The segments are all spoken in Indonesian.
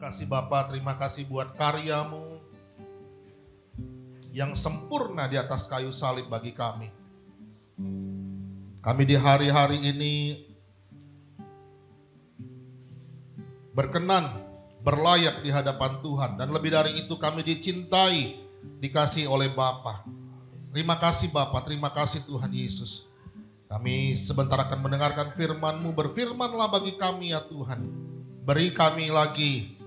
kasih Bapa, terima kasih buat karyamu yang sempurna di atas kayu salib bagi kami. Kami di hari-hari ini berkenan berlayak di hadapan Tuhan dan lebih dari itu kami dicintai dikasih oleh Bapa. Terima kasih Bapa, terima kasih Tuhan Yesus. Kami sebentar akan mendengarkan firman-Mu, berfirmanlah bagi kami ya Tuhan. Beri kami lagi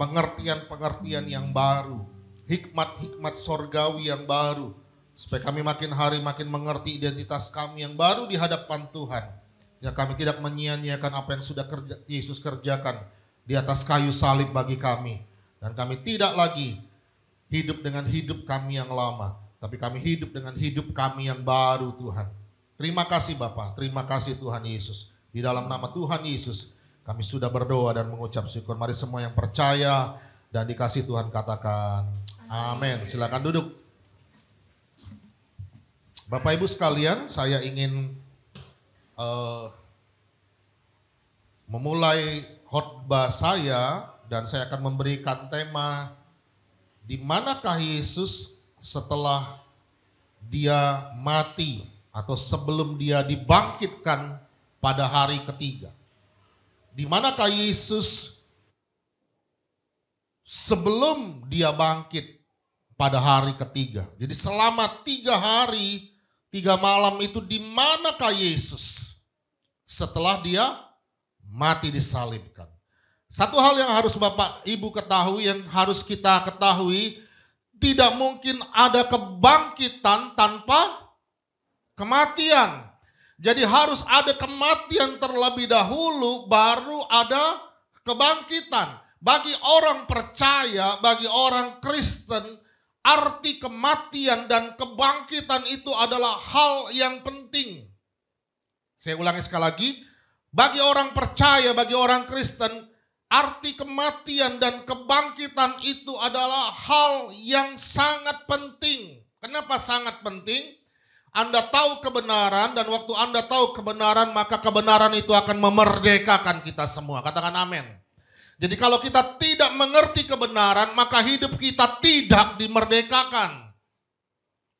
pengertian-pengertian hmm. yang baru, hikmat-hikmat sorgawi yang baru, supaya kami makin hari makin mengerti identitas kami yang baru di hadapan Tuhan. Ya kami tidak menyia-nyiakan apa yang sudah kerja, Yesus kerjakan di atas kayu salib bagi kami. Dan kami tidak lagi hidup dengan hidup kami yang lama, tapi kami hidup dengan hidup kami yang baru Tuhan. Terima kasih Bapak, terima kasih Tuhan Yesus. Di dalam nama Tuhan Yesus, kami sudah berdoa dan mengucap syukur. Mari semua yang percaya dan dikasih Tuhan katakan. Amin. Silakan duduk. Bapak Ibu sekalian, saya ingin uh, memulai khotbah saya dan saya akan memberikan tema di manakah Yesus setelah dia mati atau sebelum dia dibangkitkan pada hari ketiga di manakah Yesus sebelum dia bangkit pada hari ketiga. Jadi selama tiga hari, tiga malam itu di manakah Yesus setelah dia mati disalibkan. Satu hal yang harus Bapak Ibu ketahui, yang harus kita ketahui, tidak mungkin ada kebangkitan tanpa kematian. Jadi harus ada kematian terlebih dahulu baru ada kebangkitan. Bagi orang percaya, bagi orang Kristen, arti kematian dan kebangkitan itu adalah hal yang penting. Saya ulangi sekali lagi, bagi orang percaya, bagi orang Kristen, arti kematian dan kebangkitan itu adalah hal yang sangat penting. Kenapa sangat penting? Anda tahu kebenaran dan waktu Anda tahu kebenaran maka kebenaran itu akan memerdekakan kita semua. Katakan amin. Jadi kalau kita tidak mengerti kebenaran maka hidup kita tidak dimerdekakan.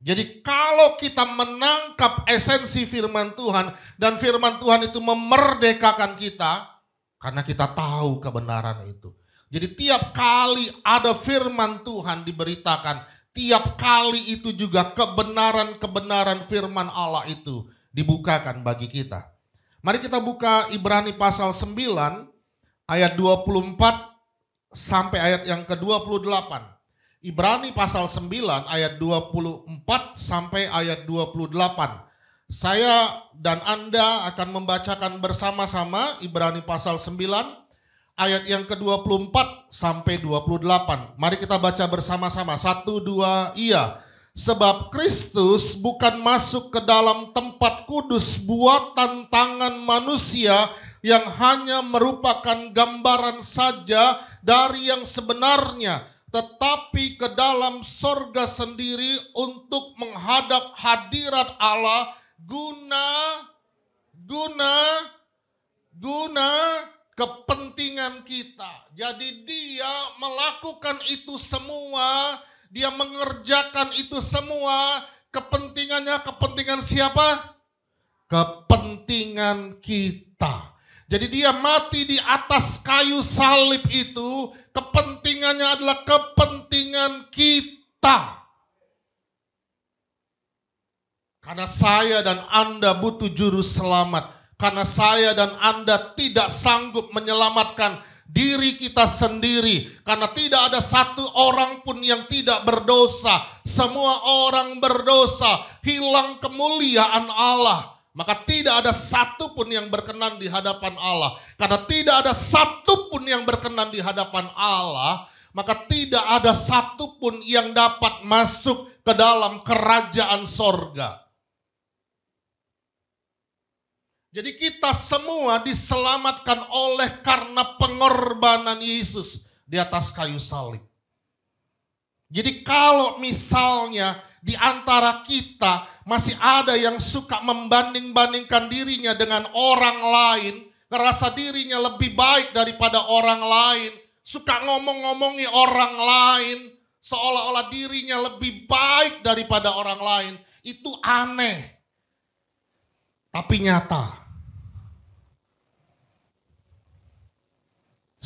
Jadi kalau kita menangkap esensi firman Tuhan dan firman Tuhan itu memerdekakan kita karena kita tahu kebenaran itu. Jadi tiap kali ada firman Tuhan diberitakan, Tiap kali itu juga kebenaran-kebenaran firman Allah itu dibukakan bagi kita. Mari kita buka Ibrani pasal 9 ayat 24 sampai ayat yang ke-28. Ibrani pasal 9 ayat 24 sampai ayat 28. Saya dan Anda akan membacakan bersama-sama Ibrani pasal 9 ayat yang ke-24 sampai 28. Mari kita baca bersama-sama. Satu, dua, iya. Sebab Kristus bukan masuk ke dalam tempat kudus buatan tangan manusia yang hanya merupakan gambaran saja dari yang sebenarnya, tetapi ke dalam sorga sendiri untuk menghadap hadirat Allah guna guna guna kepentingan kita. Jadi dia melakukan itu semua, dia mengerjakan itu semua, kepentingannya kepentingan siapa? Kepentingan kita. Jadi dia mati di atas kayu salib itu, kepentingannya adalah kepentingan kita. Karena saya dan Anda butuh juru selamat karena saya dan Anda tidak sanggup menyelamatkan diri kita sendiri. Karena tidak ada satu orang pun yang tidak berdosa. Semua orang berdosa, hilang kemuliaan Allah. Maka tidak ada satu pun yang berkenan di hadapan Allah. Karena tidak ada satu pun yang berkenan di hadapan Allah, maka tidak ada satu pun yang dapat masuk ke dalam kerajaan sorga. Jadi kita semua diselamatkan oleh karena pengorbanan Yesus di atas kayu salib. Jadi kalau misalnya di antara kita masih ada yang suka membanding-bandingkan dirinya dengan orang lain, ngerasa dirinya lebih baik daripada orang lain, suka ngomong-ngomongi orang lain, seolah-olah dirinya lebih baik daripada orang lain, itu aneh. Tapi nyata,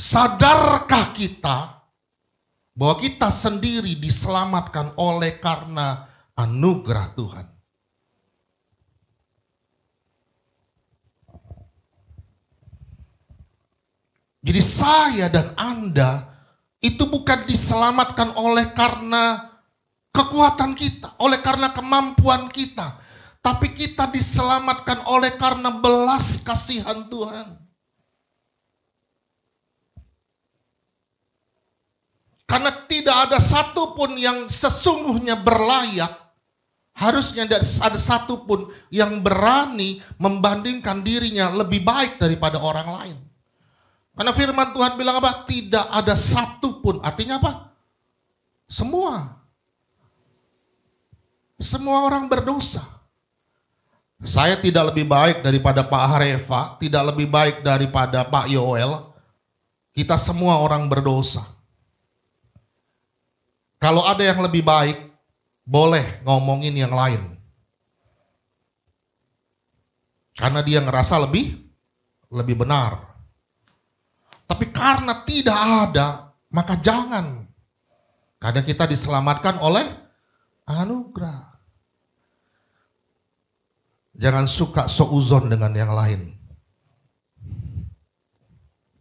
Sadarkah kita bahwa kita sendiri diselamatkan oleh karena anugerah Tuhan? Jadi saya dan Anda itu bukan diselamatkan oleh karena kekuatan kita, oleh karena kemampuan kita, tapi kita diselamatkan oleh karena belas kasihan Tuhan. Karena tidak ada satupun yang sesungguhnya berlayak, harusnya tidak ada satupun yang berani membandingkan dirinya lebih baik daripada orang lain. Karena firman Tuhan bilang apa? Tidak ada satupun. Artinya apa? Semua. Semua orang berdosa. Saya tidak lebih baik daripada Pak Harefa, tidak lebih baik daripada Pak Yoel. Kita semua orang berdosa. Kalau ada yang lebih baik, boleh ngomongin yang lain. Karena dia ngerasa lebih lebih benar. Tapi karena tidak ada, maka jangan. Karena kita diselamatkan oleh anugerah. Jangan suka seuzon dengan yang lain.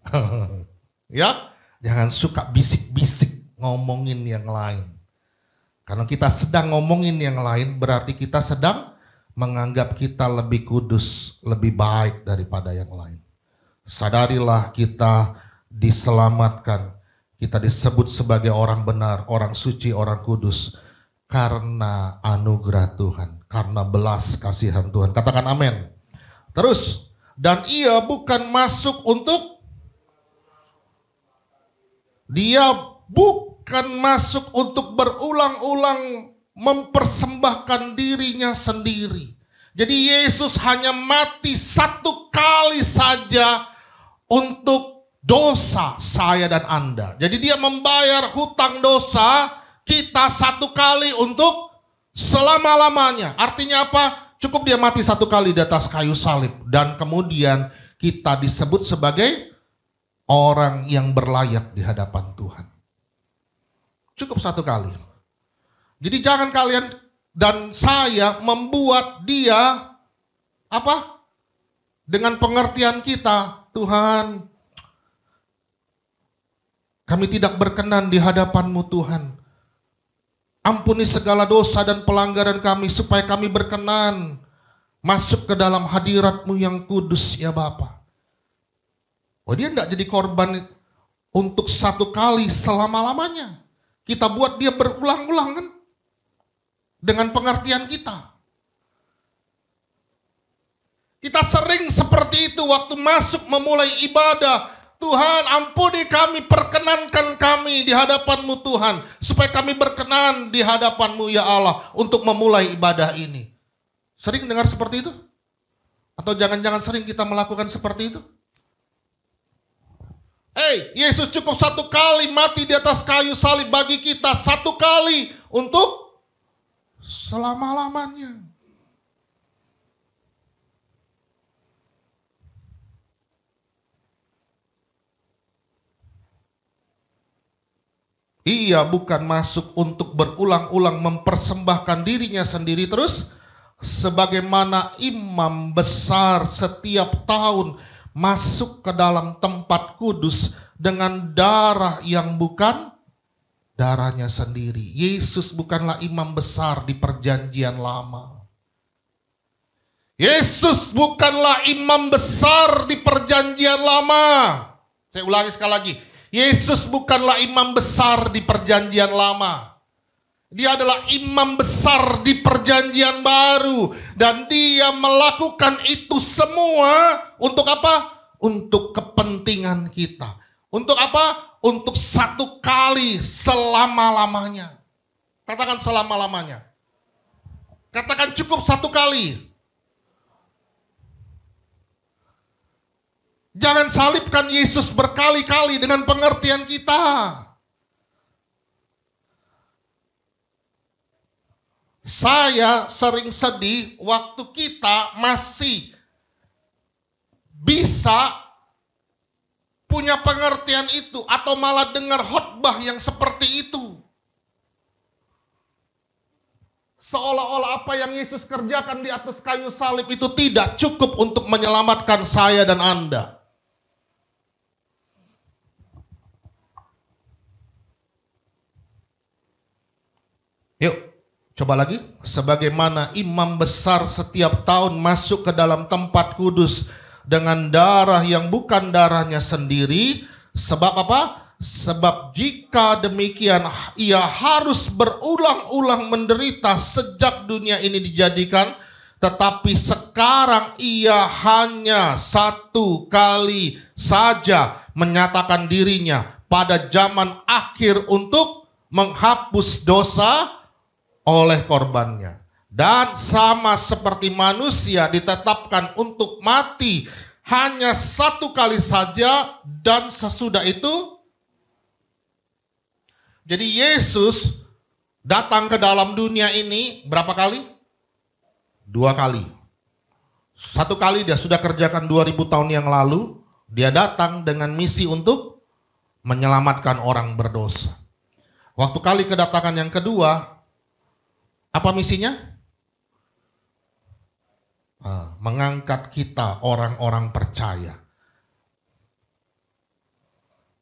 ya, jangan suka bisik-bisik ngomongin yang lain. Karena kita sedang ngomongin yang lain berarti kita sedang menganggap kita lebih kudus, lebih baik daripada yang lain. Sadarilah kita diselamatkan, kita disebut sebagai orang benar, orang suci, orang kudus karena anugerah Tuhan, karena belas kasihan Tuhan. Katakan amin. Terus, dan ia bukan masuk untuk dia bukan akan masuk untuk berulang-ulang mempersembahkan dirinya sendiri. Jadi Yesus hanya mati satu kali saja untuk dosa saya dan Anda. Jadi dia membayar hutang dosa kita satu kali untuk selama-lamanya. Artinya apa? Cukup dia mati satu kali di atas kayu salib. Dan kemudian kita disebut sebagai orang yang berlayak di hadapan Tuhan. Cukup satu kali. Jadi jangan kalian dan saya membuat dia apa? Dengan pengertian kita, Tuhan, kami tidak berkenan di hadapanmu Tuhan. Ampuni segala dosa dan pelanggaran kami supaya kami berkenan masuk ke dalam hadiratmu yang kudus ya Bapa. Oh dia tidak jadi korban untuk satu kali selama-lamanya. Kita buat dia berulang-ulang kan? Dengan pengertian kita. Kita sering seperti itu waktu masuk memulai ibadah. Tuhan ampuni kami, perkenankan kami di hadapanmu Tuhan. Supaya kami berkenan di hadapanmu ya Allah untuk memulai ibadah ini. Sering dengar seperti itu? Atau jangan-jangan sering kita melakukan seperti itu? Hei, Yesus cukup satu kali mati di atas kayu salib bagi kita. Satu kali untuk selama-lamanya. Ia bukan masuk untuk berulang-ulang mempersembahkan dirinya sendiri terus sebagaimana imam besar setiap tahun masuk ke dalam tempat kudus dengan darah yang bukan darahnya sendiri. Yesus bukanlah imam besar di perjanjian lama. Yesus bukanlah imam besar di perjanjian lama. Saya ulangi sekali lagi. Yesus bukanlah imam besar di perjanjian lama. Dia adalah imam besar di perjanjian baru. Dan dia melakukan itu semua untuk apa? Untuk kepentingan kita. Untuk apa? Untuk satu kali selama-lamanya. Katakan selama-lamanya. Katakan cukup satu kali. Jangan salibkan Yesus berkali-kali dengan pengertian kita. Saya sering sedih waktu kita masih bisa punya pengertian itu atau malah dengar khotbah yang seperti itu. Seolah-olah apa yang Yesus kerjakan di atas kayu salib itu tidak cukup untuk menyelamatkan saya dan Anda. Coba lagi, sebagaimana imam besar setiap tahun masuk ke dalam tempat kudus dengan darah yang bukan darahnya sendiri, sebab apa? Sebab jika demikian ia harus berulang-ulang menderita sejak dunia ini dijadikan, tetapi sekarang ia hanya satu kali saja menyatakan dirinya pada zaman akhir untuk menghapus dosa oleh korbannya. Dan sama seperti manusia ditetapkan untuk mati hanya satu kali saja dan sesudah itu. Jadi Yesus datang ke dalam dunia ini berapa kali? Dua kali. Satu kali dia sudah kerjakan 2000 tahun yang lalu, dia datang dengan misi untuk menyelamatkan orang berdosa. Waktu kali kedatangan yang kedua, apa misinya? Ah, mengangkat kita orang-orang percaya.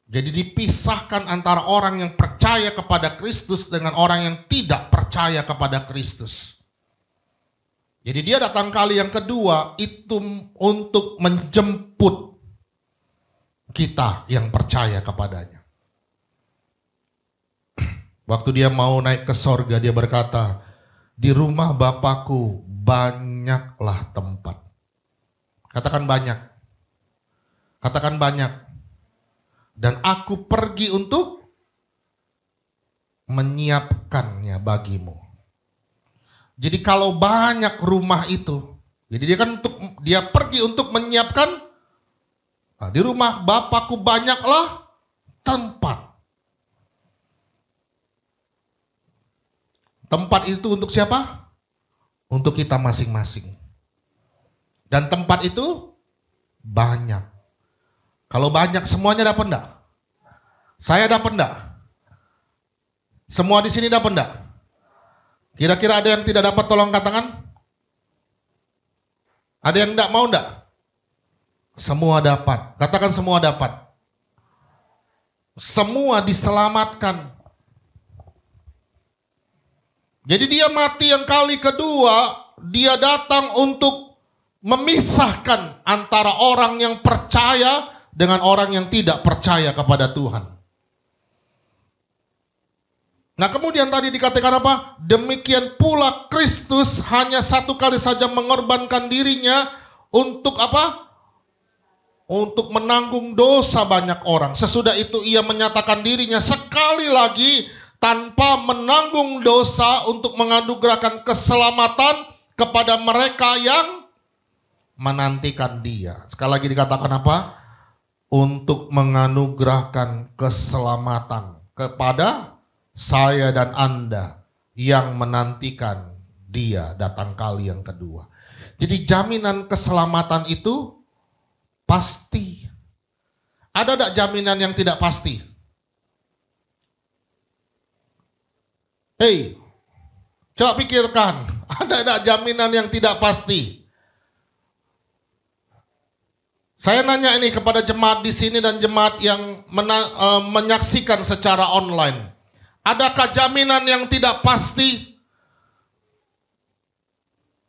Jadi dipisahkan antara orang yang percaya kepada Kristus dengan orang yang tidak percaya kepada Kristus. Jadi dia datang kali yang kedua itu untuk menjemput kita yang percaya kepadanya. Waktu dia mau naik ke sorga dia berkata, di rumah Bapakku banyaklah tempat. Katakan banyak. Katakan banyak. Dan aku pergi untuk menyiapkannya bagimu. Jadi kalau banyak rumah itu, jadi dia kan untuk dia pergi untuk menyiapkan nah, di rumah bapakku banyaklah tempat. Tempat itu untuk siapa? Untuk kita masing-masing. Dan tempat itu banyak. Kalau banyak semuanya dapat enggak? Saya dapat enggak? Semua di sini dapat enggak? Kira-kira ada yang tidak dapat tolong katakan? Ada yang enggak mau enggak? Semua dapat. Katakan semua dapat. Semua diselamatkan. Jadi dia mati yang kali kedua, dia datang untuk memisahkan antara orang yang percaya dengan orang yang tidak percaya kepada Tuhan. Nah kemudian tadi dikatakan apa? Demikian pula Kristus hanya satu kali saja mengorbankan dirinya untuk apa? Untuk menanggung dosa banyak orang. Sesudah itu ia menyatakan dirinya sekali lagi tanpa menanggung dosa untuk menganugerahkan keselamatan kepada mereka yang menantikan dia. Sekali lagi dikatakan apa? Untuk menganugerahkan keselamatan kepada saya dan Anda yang menantikan dia datang kali yang kedua. Jadi jaminan keselamatan itu pasti. Ada tidak jaminan yang tidak pasti? Hei, coba pikirkan, ada tidak jaminan yang tidak pasti? Saya nanya ini kepada jemaat di sini dan jemaat yang mena, e, menyaksikan secara online. Adakah jaminan yang tidak pasti?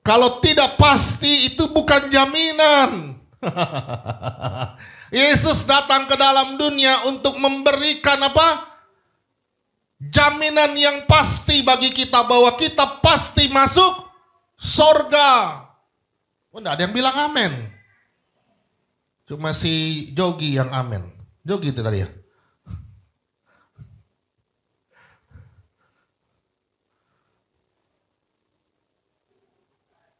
Kalau tidak pasti itu bukan jaminan. Yesus datang ke dalam dunia untuk memberikan apa? jaminan yang pasti bagi kita bahwa kita pasti masuk sorga. Oh, enggak ada yang bilang amin. Cuma si Jogi yang amin. Jogi itu tadi ya.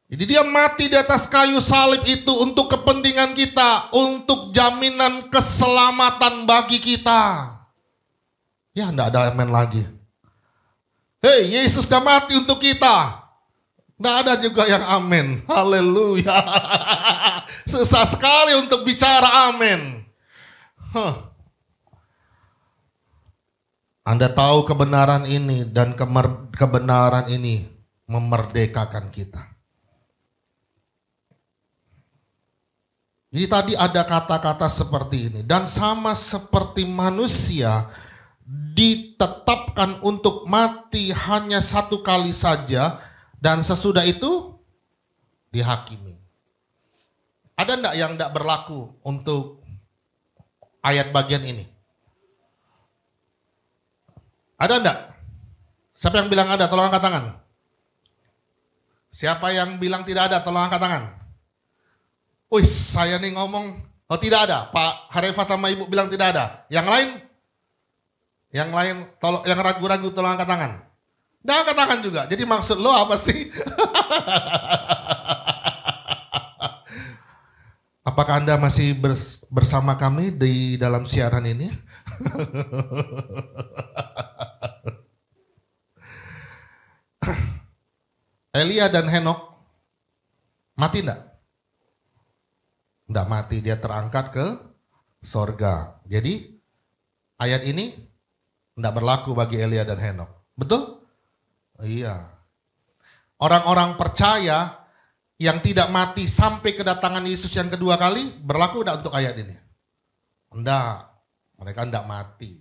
Jadi dia mati di atas kayu salib itu untuk kepentingan kita, untuk jaminan keselamatan bagi kita. Ya enggak ada amin lagi. Hei, Yesus sudah mati untuk kita. Enggak ada juga yang amin. Haleluya. Susah sekali untuk bicara amin. Huh. Anda tahu kebenaran ini dan kebenaran ini memerdekakan kita. Jadi tadi ada kata-kata seperti ini dan sama seperti manusia ditetapkan untuk mati hanya satu kali saja dan sesudah itu dihakimi. Ada enggak yang enggak berlaku untuk ayat bagian ini? Ada enggak? Siapa yang bilang ada? Tolong angkat tangan. Siapa yang bilang tidak ada? Tolong angkat tangan. Wih, saya nih ngomong, oh tidak ada. Pak Harefa sama Ibu bilang tidak ada. Yang lain yang lain, tolong, yang ragu-ragu tolong angkat tangan. Dan angkat tangan juga. Jadi maksud lo apa sih? Apakah Anda masih bersama kami di dalam siaran ini? Elia dan Henok mati enggak? Enggak mati, dia terangkat ke sorga. Jadi ayat ini tidak berlaku bagi Elia dan Henok. Betul? Iya. Orang-orang percaya yang tidak mati sampai kedatangan Yesus yang kedua kali berlaku tidak untuk ayat ini? Tidak. Mereka tidak mati.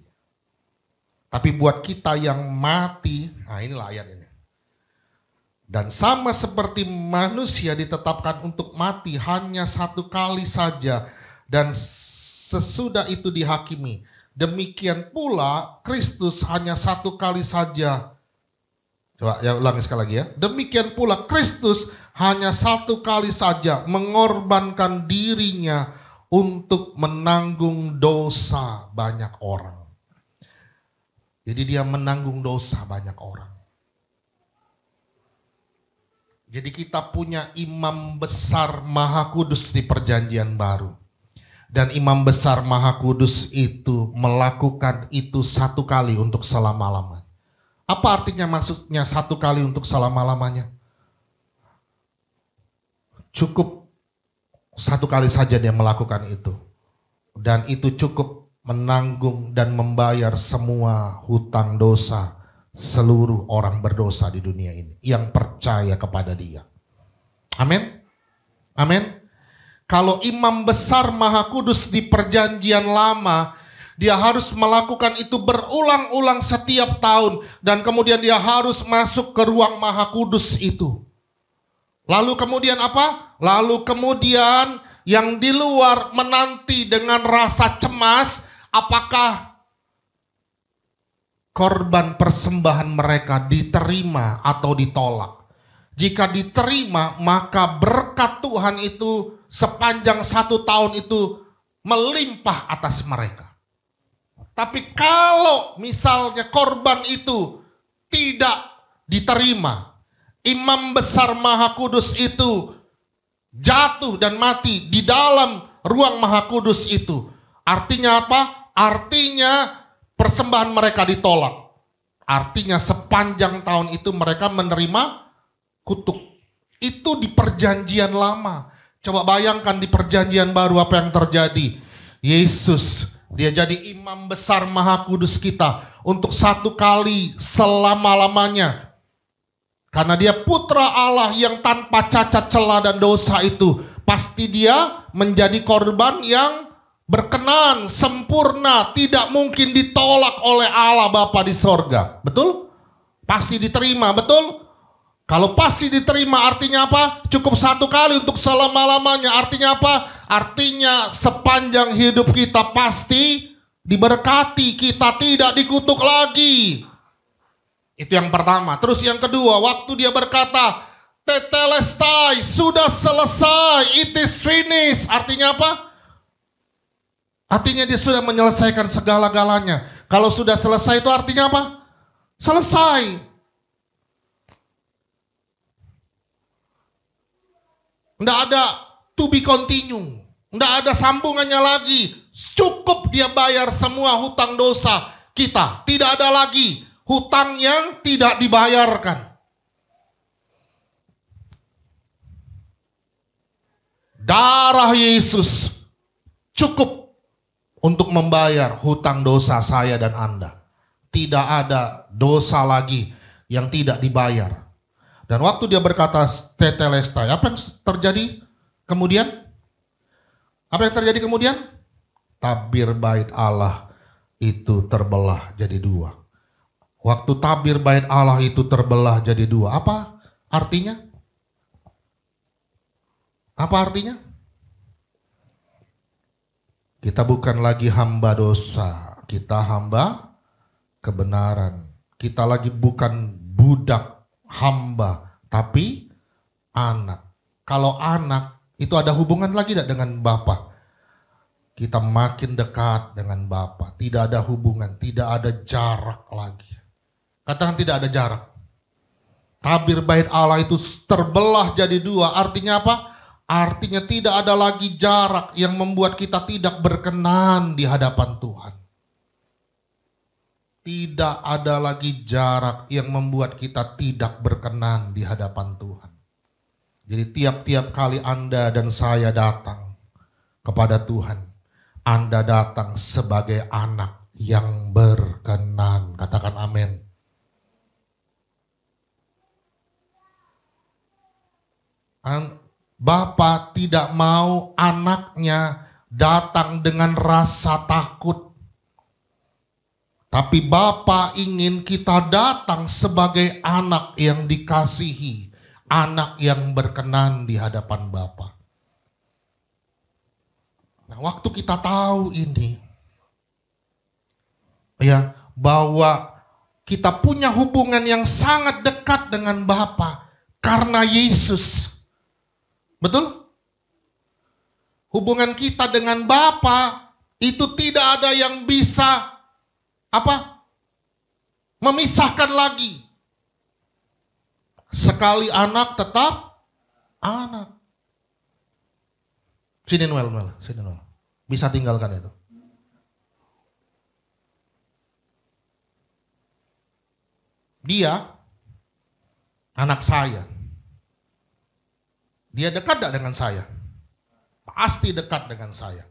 Tapi buat kita yang mati, nah inilah ayat ini. Dan sama seperti manusia ditetapkan untuk mati hanya satu kali saja dan sesudah itu dihakimi. Demikian pula Kristus hanya satu kali saja. Coba ya ulangi sekali lagi ya. Demikian pula Kristus hanya satu kali saja mengorbankan dirinya untuk menanggung dosa banyak orang. Jadi dia menanggung dosa banyak orang. Jadi kita punya imam besar maha kudus di perjanjian baru dan imam besar maha kudus itu melakukan itu satu kali untuk selama-lamanya. Apa artinya maksudnya satu kali untuk selama-lamanya? Cukup satu kali saja dia melakukan itu. Dan itu cukup menanggung dan membayar semua hutang dosa seluruh orang berdosa di dunia ini yang percaya kepada dia. Amin. Amin. Kalau imam besar maha kudus di perjanjian lama, dia harus melakukan itu berulang-ulang setiap tahun dan kemudian dia harus masuk ke ruang maha kudus itu. Lalu kemudian apa? Lalu kemudian yang di luar menanti dengan rasa cemas apakah korban persembahan mereka diterima atau ditolak. Jika diterima maka berkat Tuhan itu sepanjang satu tahun itu melimpah atas mereka. Tapi kalau misalnya korban itu tidak diterima, imam besar Maha Kudus itu jatuh dan mati di dalam ruang Maha Kudus itu. Artinya apa? Artinya persembahan mereka ditolak. Artinya sepanjang tahun itu mereka menerima kutuk. Itu di perjanjian lama. Coba bayangkan di perjanjian baru apa yang terjadi. Yesus, dia jadi imam besar maha kudus kita untuk satu kali selama-lamanya. Karena dia putra Allah yang tanpa cacat celah dan dosa itu. Pasti dia menjadi korban yang berkenan, sempurna, tidak mungkin ditolak oleh Allah Bapa di sorga. Betul? Pasti diterima, betul? Kalau pasti diterima artinya apa? Cukup satu kali untuk selama-lamanya. Artinya apa? Artinya sepanjang hidup kita pasti diberkati, kita tidak dikutuk lagi. Itu yang pertama. Terus yang kedua, waktu dia berkata, tetelestai, sudah selesai, it is finished. Artinya apa? Artinya dia sudah menyelesaikan segala-galanya. Kalau sudah selesai itu artinya apa? Selesai. Tidak ada to be continue. Tidak ada sambungannya lagi. Cukup dia bayar semua hutang dosa kita. Tidak ada lagi hutang yang tidak dibayarkan. Darah Yesus cukup untuk membayar hutang dosa saya dan Anda. Tidak ada dosa lagi yang tidak dibayar. Dan waktu dia berkata tetelestai, apa yang terjadi kemudian? Apa yang terjadi kemudian? Tabir bait Allah itu terbelah jadi dua. Waktu tabir bait Allah itu terbelah jadi dua. Apa artinya? Apa artinya? Kita bukan lagi hamba dosa, kita hamba kebenaran. Kita lagi bukan budak hamba, tapi anak. Kalau anak itu ada hubungan lagi tidak dengan Bapak? Kita makin dekat dengan Bapa, tidak ada hubungan, tidak ada jarak lagi. Katakan tidak ada jarak. Tabir bait Allah itu terbelah jadi dua. Artinya apa? Artinya tidak ada lagi jarak yang membuat kita tidak berkenan di hadapan Tuhan. Tidak ada lagi jarak yang membuat kita tidak berkenan di hadapan Tuhan. Jadi tiap-tiap kali Anda dan saya datang kepada Tuhan, Anda datang sebagai anak yang berkenan. Katakan amin. Bapak tidak mau anaknya datang dengan rasa takut tapi Bapa ingin kita datang sebagai anak yang dikasihi, anak yang berkenan di hadapan Bapa. Nah, waktu kita tahu ini ya bahwa kita punya hubungan yang sangat dekat dengan Bapa karena Yesus. Betul? Hubungan kita dengan Bapa itu tidak ada yang bisa apa? Memisahkan lagi. Sekali anak tetap anak. Sini Noel, Noel, sini Noel. Bisa tinggalkan itu. Dia anak saya. Dia dekat tidak dengan saya? Pasti dekat dengan saya.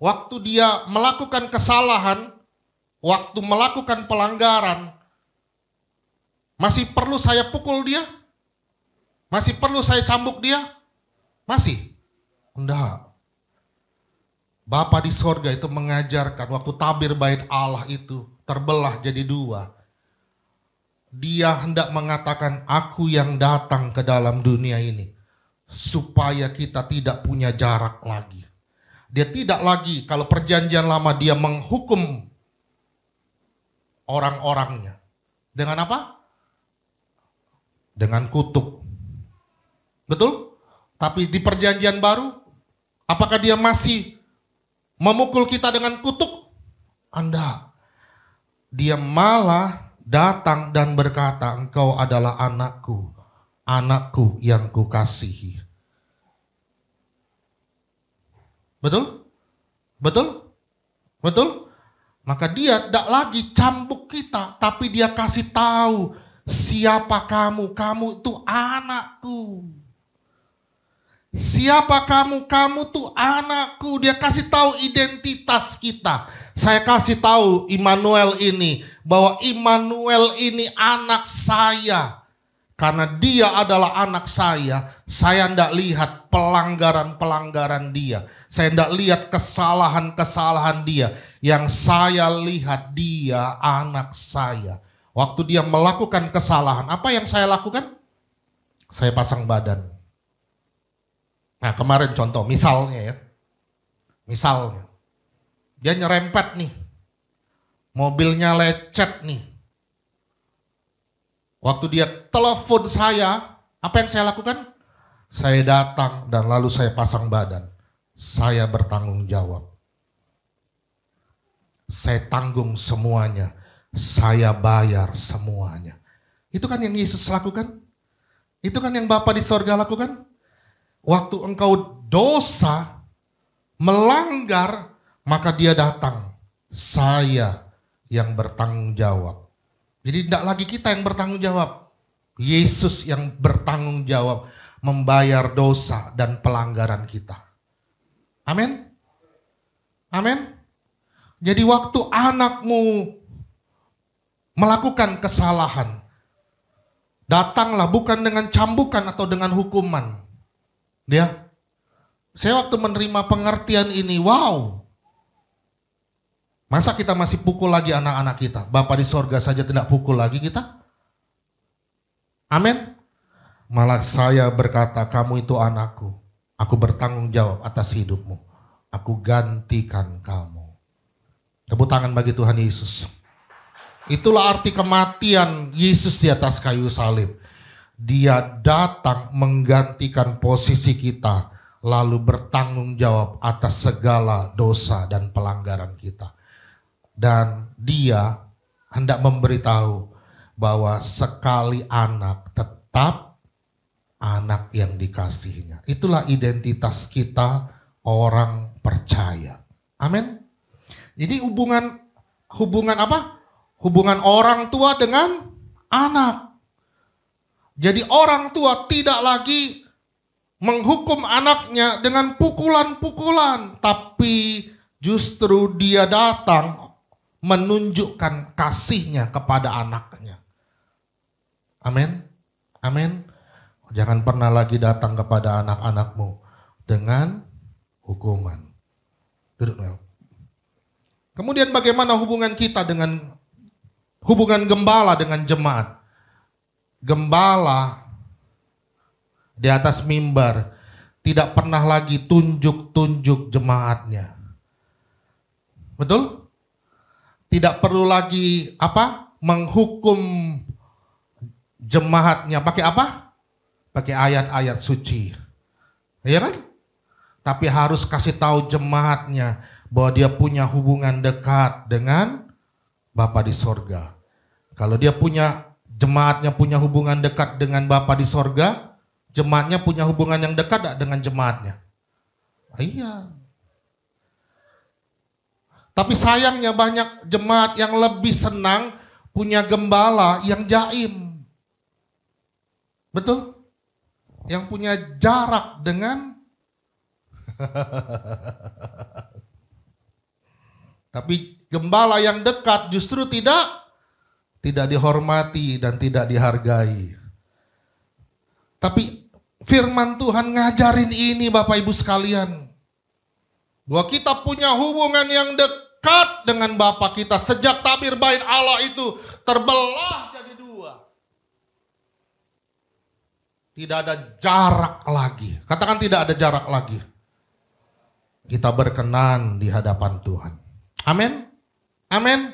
Waktu dia melakukan kesalahan, waktu melakukan pelanggaran, masih perlu saya pukul dia? Masih perlu saya cambuk dia? Masih? Enggak. Bapak di sorga itu mengajarkan waktu tabir bait Allah itu terbelah jadi dua. Dia hendak mengatakan aku yang datang ke dalam dunia ini supaya kita tidak punya jarak lagi. Dia tidak lagi kalau perjanjian lama dia menghukum orang-orangnya. Dengan apa? Dengan kutuk. Betul? Tapi di perjanjian baru, apakah dia masih memukul kita dengan kutuk? Anda. Dia malah datang dan berkata, engkau adalah anakku, anakku yang kukasihi. Betul? Betul? Betul? Maka dia tidak lagi cambuk kita, tapi dia kasih tahu siapa kamu, kamu itu anakku. Siapa kamu? Kamu tuh anakku. Dia kasih tahu identitas kita. Saya kasih tahu Immanuel ini bahwa Immanuel ini anak saya. Karena dia adalah anak saya, saya tidak lihat pelanggaran-pelanggaran dia. Saya tidak lihat kesalahan-kesalahan dia. Yang saya lihat dia anak saya. Waktu dia melakukan kesalahan, apa yang saya lakukan? Saya pasang badan. Nah kemarin contoh, misalnya ya. Misalnya. Dia nyerempet nih. Mobilnya lecet nih. Waktu dia telepon saya, apa yang saya lakukan? Saya datang dan lalu saya pasang badan. Saya bertanggung jawab. Saya tanggung semuanya. Saya bayar semuanya. Itu kan yang Yesus lakukan. Itu kan yang Bapa di sorga lakukan. Waktu engkau dosa, melanggar, maka dia datang. Saya yang bertanggung jawab. Jadi tidak lagi kita yang bertanggung jawab. Yesus yang bertanggung jawab membayar dosa dan pelanggaran kita. Amin. Amin. Jadi waktu anakmu melakukan kesalahan, datanglah bukan dengan cambukan atau dengan hukuman. Ya. Saya waktu menerima pengertian ini, wow. Masa kita masih pukul lagi anak-anak kita? Bapak di sorga saja tidak pukul lagi kita? Amin. Malah saya berkata, kamu itu anakku. Aku bertanggung jawab atas hidupmu. Aku gantikan kamu. Tepuk tangan bagi Tuhan Yesus. Itulah arti kematian Yesus di atas kayu salib. Dia datang menggantikan posisi kita, lalu bertanggung jawab atas segala dosa dan pelanggaran kita. Dan dia hendak memberitahu bahwa sekali anak tetap anak yang dikasihnya. Itulah identitas kita orang percaya. Amin. Jadi hubungan hubungan apa? Hubungan orang tua dengan anak. Jadi orang tua tidak lagi menghukum anaknya dengan pukulan-pukulan, tapi justru dia datang menunjukkan kasihnya kepada anak Amin. Amin. Jangan pernah lagi datang kepada anak-anakmu dengan hukuman. Duduk Mel. Kemudian bagaimana hubungan kita dengan hubungan gembala dengan jemaat? Gembala di atas mimbar tidak pernah lagi tunjuk-tunjuk jemaatnya. Betul? Tidak perlu lagi apa? Menghukum jemaatnya pakai apa? Pakai ayat-ayat suci. Ya kan? Tapi harus kasih tahu jemaatnya bahwa dia punya hubungan dekat dengan Bapa di sorga. Kalau dia punya jemaatnya punya hubungan dekat dengan Bapa di sorga, jemaatnya punya hubungan yang dekat dengan jemaatnya. Nah, iya. Tapi sayangnya banyak jemaat yang lebih senang punya gembala yang jaim. Betul? Yang punya jarak dengan Tapi gembala yang dekat justru tidak tidak dihormati dan tidak dihargai. Tapi firman Tuhan ngajarin ini Bapak Ibu sekalian. Bahwa kita punya hubungan yang dekat dengan Bapak kita. Sejak tabir bait Allah itu terbelah Tidak ada jarak lagi. Katakan tidak ada jarak lagi. Kita berkenan di hadapan Tuhan. Amin. Amin.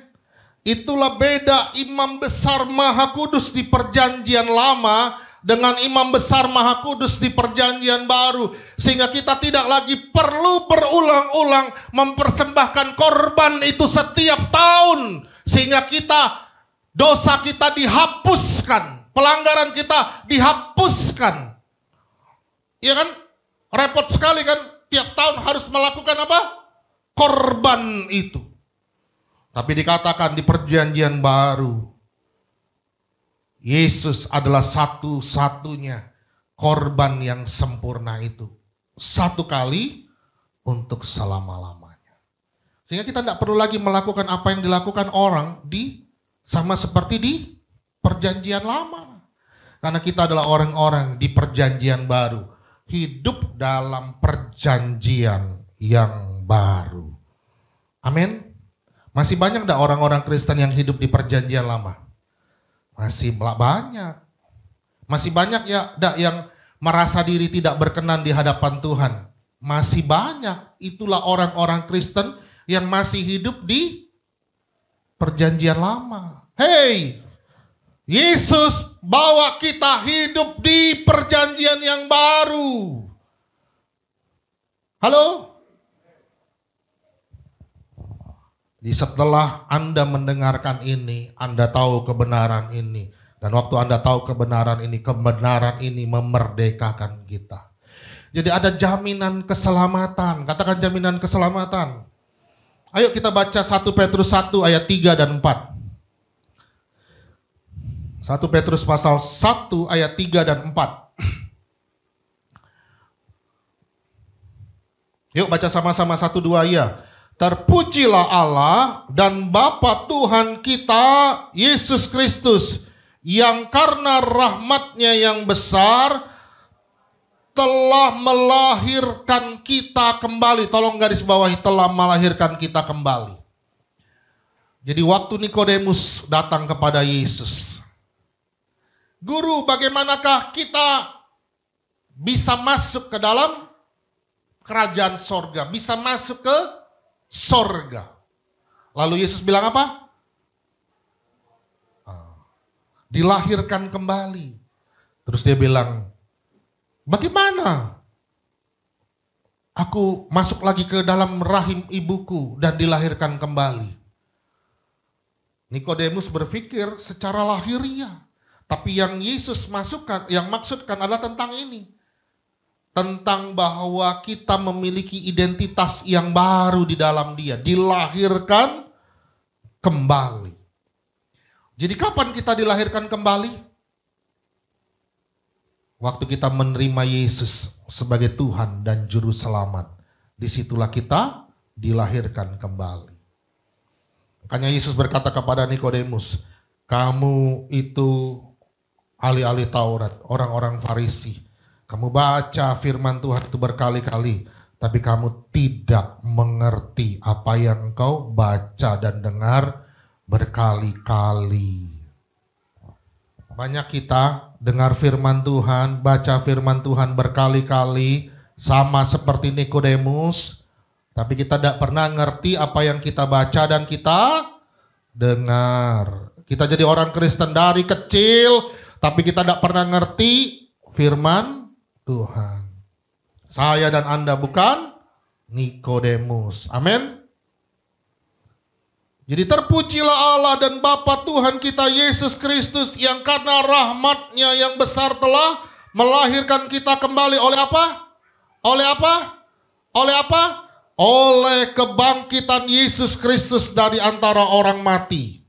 Itulah beda imam besar maha kudus di perjanjian lama dengan imam besar maha kudus di perjanjian baru. Sehingga kita tidak lagi perlu berulang-ulang mempersembahkan korban itu setiap tahun. Sehingga kita dosa kita dihapuskan Pelanggaran kita dihapuskan. Iya kan? Repot sekali kan? Tiap tahun harus melakukan apa? Korban itu. Tapi dikatakan di perjanjian baru. Yesus adalah satu-satunya korban yang sempurna itu. Satu kali untuk selama-lamanya. Sehingga kita tidak perlu lagi melakukan apa yang dilakukan orang di sama seperti di perjanjian lama. Karena kita adalah orang-orang di perjanjian baru. Hidup dalam perjanjian yang baru. Amin. Masih banyak gak orang-orang Kristen yang hidup di perjanjian lama? Masih banyak. Masih banyak ya enggak yang merasa diri tidak berkenan di hadapan Tuhan. Masih banyak. Itulah orang-orang Kristen yang masih hidup di perjanjian lama. Hei, Yesus bawa kita hidup di perjanjian yang baru. Halo? Di setelah Anda mendengarkan ini, Anda tahu kebenaran ini. Dan waktu Anda tahu kebenaran ini, kebenaran ini memerdekakan kita. Jadi ada jaminan keselamatan. Katakan jaminan keselamatan. Ayo kita baca 1 Petrus 1 ayat 3 dan 4. 1 Petrus pasal 1 ayat 3 dan 4. Yuk baca sama-sama 1 2 ya. Terpujilah Allah dan Bapa Tuhan kita Yesus Kristus yang karena rahmatnya yang besar telah melahirkan kita kembali. Tolong garis bawah telah melahirkan kita kembali. Jadi waktu Nikodemus datang kepada Yesus. Guru, bagaimanakah kita bisa masuk ke dalam kerajaan sorga? Bisa masuk ke sorga? Lalu Yesus bilang apa? Ah, dilahirkan kembali. Terus dia bilang, bagaimana aku masuk lagi ke dalam rahim ibuku dan dilahirkan kembali. Nikodemus berpikir secara lahiriah. Tapi yang Yesus masukkan, yang maksudkan adalah tentang ini. Tentang bahwa kita memiliki identitas yang baru di dalam dia. Dilahirkan kembali. Jadi kapan kita dilahirkan kembali? Waktu kita menerima Yesus sebagai Tuhan dan Juru Selamat. Disitulah kita dilahirkan kembali. Makanya Yesus berkata kepada Nikodemus, kamu itu ahli-ahli Taurat, orang-orang Farisi. Kamu baca firman Tuhan itu berkali-kali, tapi kamu tidak mengerti apa yang engkau baca dan dengar berkali-kali. Banyak kita dengar firman Tuhan, baca firman Tuhan berkali-kali, sama seperti Nikodemus, tapi kita tidak pernah ngerti apa yang kita baca dan kita dengar. Kita jadi orang Kristen dari kecil, tapi kita tidak pernah ngerti firman Tuhan. Saya dan Anda bukan Nikodemus. Amin. Jadi terpujilah Allah dan Bapa Tuhan kita Yesus Kristus yang karena rahmatnya yang besar telah melahirkan kita kembali oleh apa? Oleh apa? Oleh apa? Oleh kebangkitan Yesus Kristus dari antara orang mati.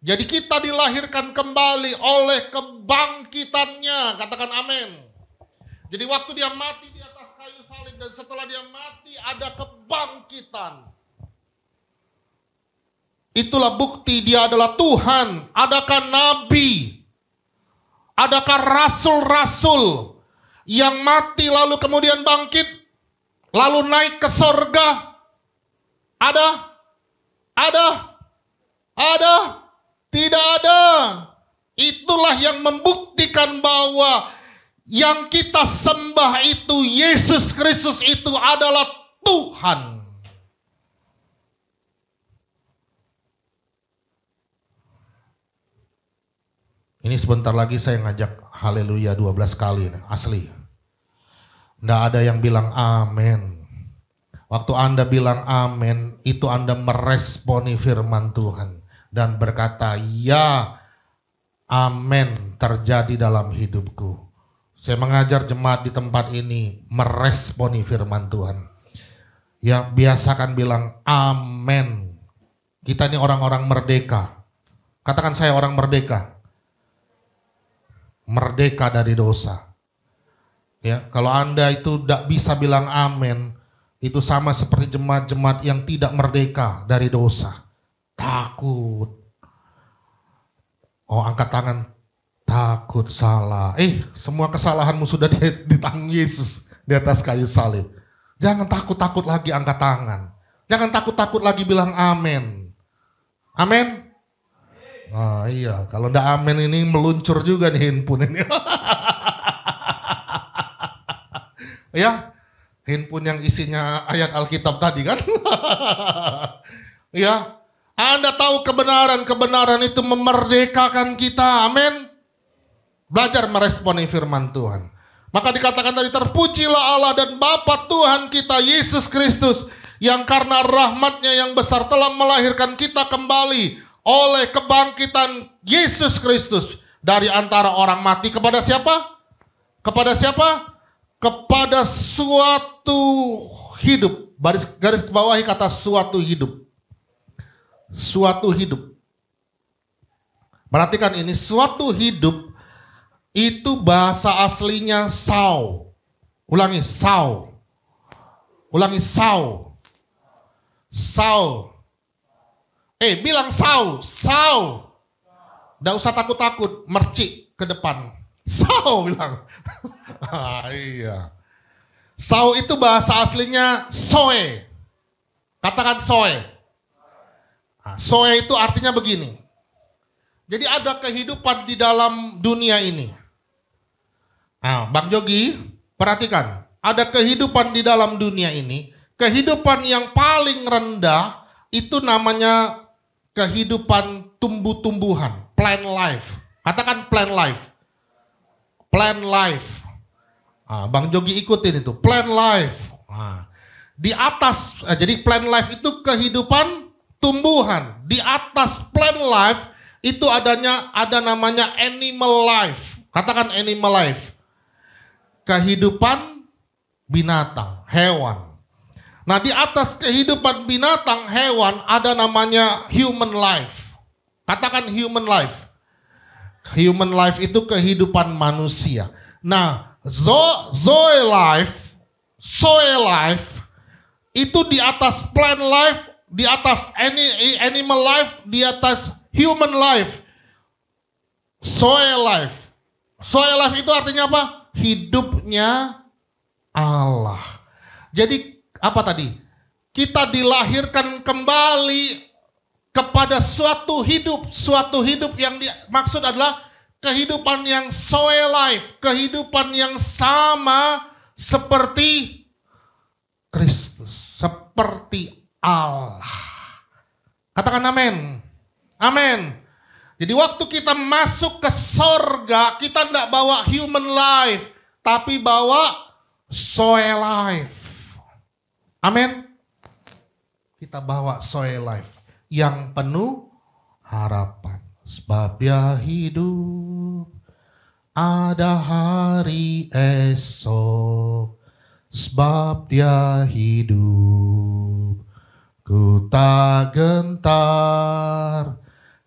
Jadi kita dilahirkan kembali oleh kebangkitannya. Katakan amin. Jadi waktu dia mati di atas kayu salib dan setelah dia mati ada kebangkitan. Itulah bukti dia adalah Tuhan. Adakah nabi? Adakah rasul-rasul yang mati lalu kemudian bangkit? Lalu naik ke sorga? Ada? Ada? Ada? Tidak ada. Itulah yang membuktikan bahwa yang kita sembah itu Yesus Kristus itu adalah Tuhan. Ini sebentar lagi saya ngajak haleluya 12 kali ini asli. Tidak ada yang bilang amin. Waktu Anda bilang amin, itu Anda meresponi firman Tuhan dan berkata, "Ya, amin terjadi dalam hidupku." Saya mengajar jemaat di tempat ini meresponi firman Tuhan. Ya, biasakan bilang amin. Kita ini orang-orang merdeka. Katakan saya orang merdeka. Merdeka dari dosa. Ya, kalau Anda itu tidak bisa bilang amin, itu sama seperti jemaat-jemaat yang tidak merdeka dari dosa takut. Oh angkat tangan, takut salah. Eh semua kesalahanmu sudah ditanggung Yesus di atas kayu salib. Jangan takut-takut lagi angkat tangan. Jangan takut-takut lagi bilang amin. Amin. Nah iya, kalau ndak amin ini meluncur juga nih handphone ini. ya, handphone yang isinya ayat Alkitab tadi kan. ya, anda tahu kebenaran, kebenaran itu memerdekakan kita. Amin. Belajar meresponi firman Tuhan. Maka dikatakan tadi terpujilah Allah dan Bapa Tuhan kita Yesus Kristus yang karena rahmatnya yang besar telah melahirkan kita kembali oleh kebangkitan Yesus Kristus dari antara orang mati kepada siapa? Kepada siapa? Kepada suatu hidup. Baris garis bawahi kata suatu hidup suatu hidup. Perhatikan ini, suatu hidup itu bahasa aslinya sau. Ulangi sau, Ulangi sau, sau. Eh, bilang sau, sau. Tidak usah takut-takut, mercik ke depan. Sau, bilang. ah, iya. itu bahasa aslinya soe. Katakan soe. Ah. Soe itu artinya begini. Jadi ada kehidupan di dalam dunia ini. Nah, Bang Jogi, perhatikan. Ada kehidupan di dalam dunia ini. Kehidupan yang paling rendah itu namanya kehidupan tumbuh-tumbuhan. Plant life. Katakan plant life. Plant life. Nah, Bang Jogi ikutin itu. Plant life. Nah, di atas, eh, jadi plant life itu kehidupan tumbuhan di atas plant life itu adanya ada namanya animal life. Katakan animal life. Kehidupan binatang, hewan. Nah, di atas kehidupan binatang, hewan ada namanya human life. Katakan human life. Human life itu kehidupan manusia. Nah, zo zoe life, soil life itu di atas plant life di atas any animal life, di atas human life, soil life. Soil life itu artinya apa? Hidupnya Allah. Jadi apa tadi? Kita dilahirkan kembali kepada suatu hidup, suatu hidup yang dimaksud adalah kehidupan yang soil life, kehidupan yang sama seperti Kristus, seperti Allah. Katakan amin. Amin. Jadi waktu kita masuk ke sorga, kita tidak bawa human life, tapi bawa soil life. Amin. Kita bawa soil life yang penuh harapan. Sebab ya hidup ada hari esok. Sebab dia hidup Ku tak gentar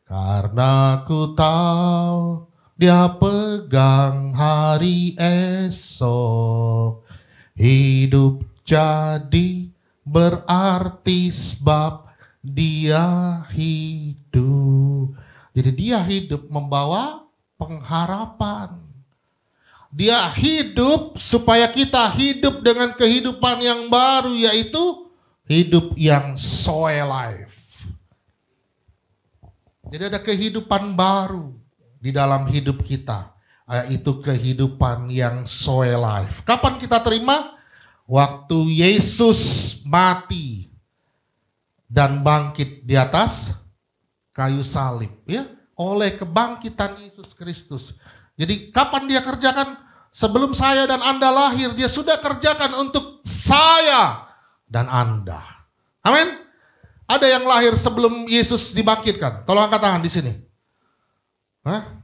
karena ku tahu dia pegang hari esok. Hidup jadi berarti sebab dia hidup. Jadi dia hidup membawa pengharapan. Dia hidup supaya kita hidup dengan kehidupan yang baru yaitu Hidup yang soe life. Jadi ada kehidupan baru di dalam hidup kita. yaitu kehidupan yang soe life. Kapan kita terima? Waktu Yesus mati dan bangkit di atas kayu salib ya oleh kebangkitan Yesus Kristus. Jadi kapan dia kerjakan? Sebelum saya dan Anda lahir, dia sudah kerjakan untuk saya dan Anda. Amin. Ada yang lahir sebelum Yesus dibangkitkan. Tolong angkat tangan di sini. Hah?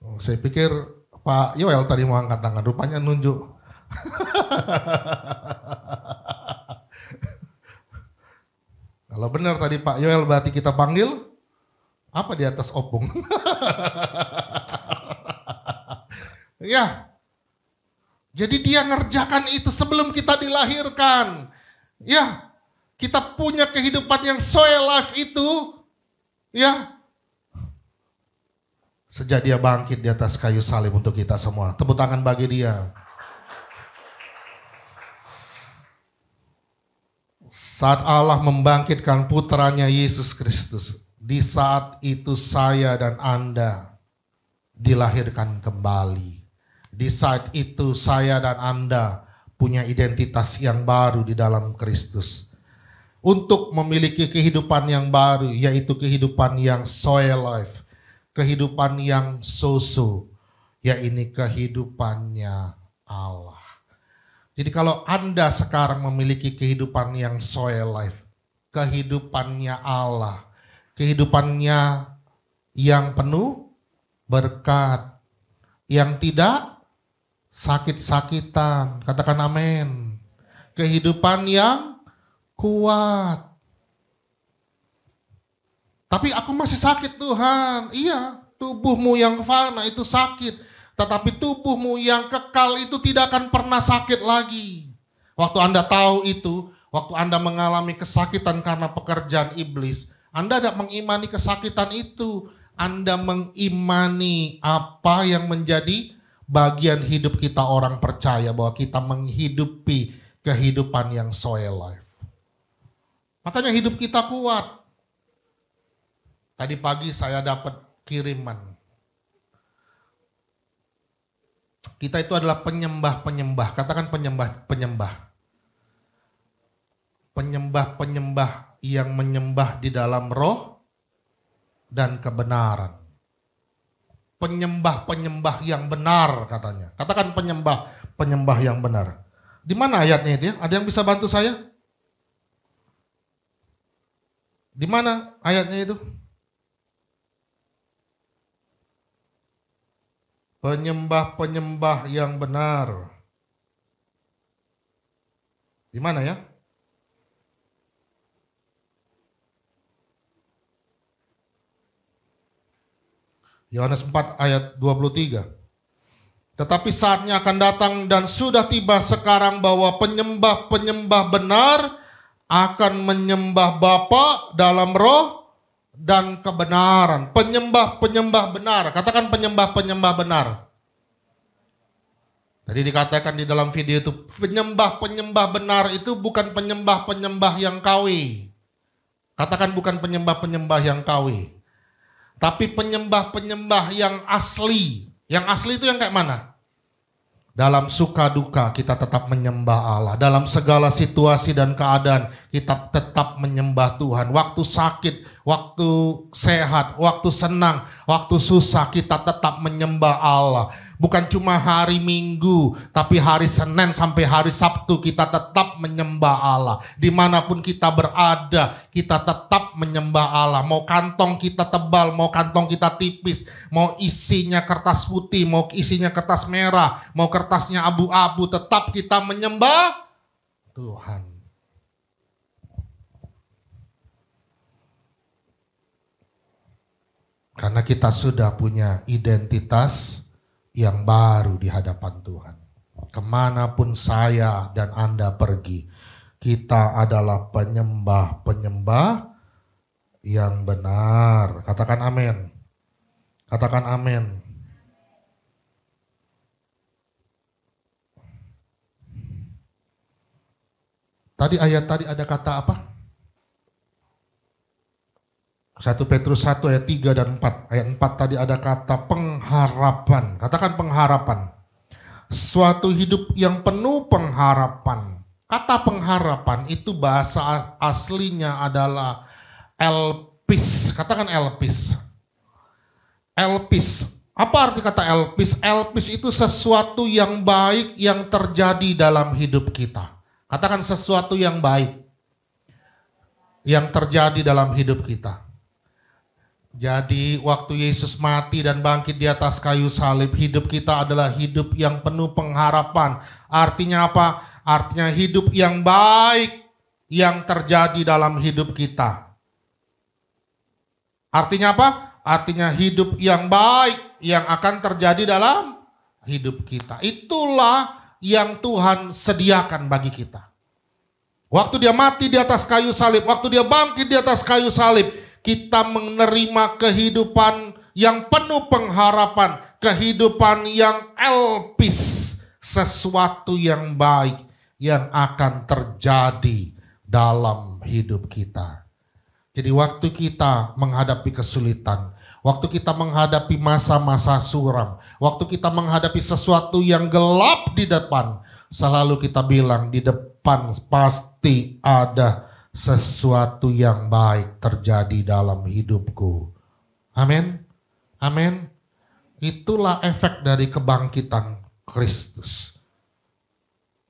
Oh, saya pikir Pak Yoel tadi mau angkat tangan, rupanya nunjuk. Kalau benar tadi Pak Yoel berarti kita panggil apa di atas opung. ya, jadi dia ngerjakan itu sebelum kita dilahirkan. Ya, kita punya kehidupan yang soil life itu. Ya, sejak dia bangkit di atas kayu salib untuk kita semua. Tepuk tangan bagi dia. Saat Allah membangkitkan putranya Yesus Kristus, di saat itu saya dan Anda dilahirkan kembali. Di saat itu saya dan Anda punya identitas yang baru di dalam Kristus. Untuk memiliki kehidupan yang baru, yaitu kehidupan yang soil life, kehidupan yang susu, yaitu kehidupannya Allah. Jadi kalau Anda sekarang memiliki kehidupan yang soil life, kehidupannya Allah, kehidupannya yang penuh berkat, yang tidak sakit-sakitan, katakan amin. Kehidupan yang kuat. Tapi aku masih sakit Tuhan. Iya, tubuhmu yang fana itu sakit. Tetapi tubuhmu yang kekal itu tidak akan pernah sakit lagi. Waktu Anda tahu itu, waktu Anda mengalami kesakitan karena pekerjaan iblis, Anda tidak mengimani kesakitan itu. Anda mengimani apa yang menjadi bagian hidup kita orang percaya bahwa kita menghidupi kehidupan yang soil life. Makanya hidup kita kuat. Tadi pagi saya dapat kiriman. Kita itu adalah penyembah-penyembah. Katakan penyembah-penyembah. Penyembah-penyembah yang menyembah di dalam roh dan kebenaran penyembah-penyembah yang benar katanya. Katakan penyembah-penyembah yang benar. Di mana ayatnya itu ya? Ada yang bisa bantu saya? Di mana ayatnya itu? Penyembah-penyembah yang benar. Di mana ya? Yohanes 4 ayat 23. Tetapi saatnya akan datang dan sudah tiba sekarang bahwa penyembah-penyembah benar akan menyembah Bapa dalam roh dan kebenaran. Penyembah-penyembah benar, katakan penyembah-penyembah benar. Tadi dikatakan di dalam video itu, penyembah-penyembah benar itu bukan penyembah-penyembah yang kawi. Katakan bukan penyembah-penyembah yang kawi. Tapi penyembah-penyembah yang asli, yang asli itu yang kayak mana? Dalam suka duka kita tetap menyembah Allah. Dalam segala situasi dan keadaan kita tetap menyembah Tuhan. Waktu sakit, waktu sehat, waktu senang, waktu susah kita tetap menyembah Allah. Bukan cuma hari Minggu, tapi hari Senin sampai hari Sabtu kita tetap menyembah Allah. Dimanapun kita berada, kita tetap menyembah Allah. Mau kantong kita tebal, mau kantong kita tipis, mau isinya kertas putih, mau isinya kertas merah, mau kertasnya abu-abu, tetap kita menyembah Tuhan. Karena kita sudah punya identitas yang baru di hadapan Tuhan. Kemanapun saya dan Anda pergi, kita adalah penyembah-penyembah yang benar. Katakan amin. Katakan amin. Tadi ayat tadi ada kata apa? 1 Petrus 1 ayat 3 dan 4. Ayat 4 tadi ada kata pengharapan. Katakan pengharapan. Suatu hidup yang penuh pengharapan. Kata pengharapan itu bahasa aslinya adalah elpis. Katakan elpis. Elpis. Apa arti kata elpis? Elpis itu sesuatu yang baik yang terjadi dalam hidup kita. Katakan sesuatu yang baik yang terjadi dalam hidup kita. Jadi waktu Yesus mati dan bangkit di atas kayu salib, hidup kita adalah hidup yang penuh pengharapan. Artinya apa? Artinya hidup yang baik yang terjadi dalam hidup kita. Artinya apa? Artinya hidup yang baik yang akan terjadi dalam hidup kita. Itulah yang Tuhan sediakan bagi kita. Waktu dia mati di atas kayu salib, waktu dia bangkit di atas kayu salib, kita menerima kehidupan yang penuh pengharapan, kehidupan yang elpis, sesuatu yang baik yang akan terjadi dalam hidup kita. Jadi waktu kita menghadapi kesulitan, waktu kita menghadapi masa-masa suram, waktu kita menghadapi sesuatu yang gelap di depan, selalu kita bilang di depan pasti ada sesuatu yang baik terjadi dalam hidupku. Amin. Amin. Itulah efek dari kebangkitan Kristus.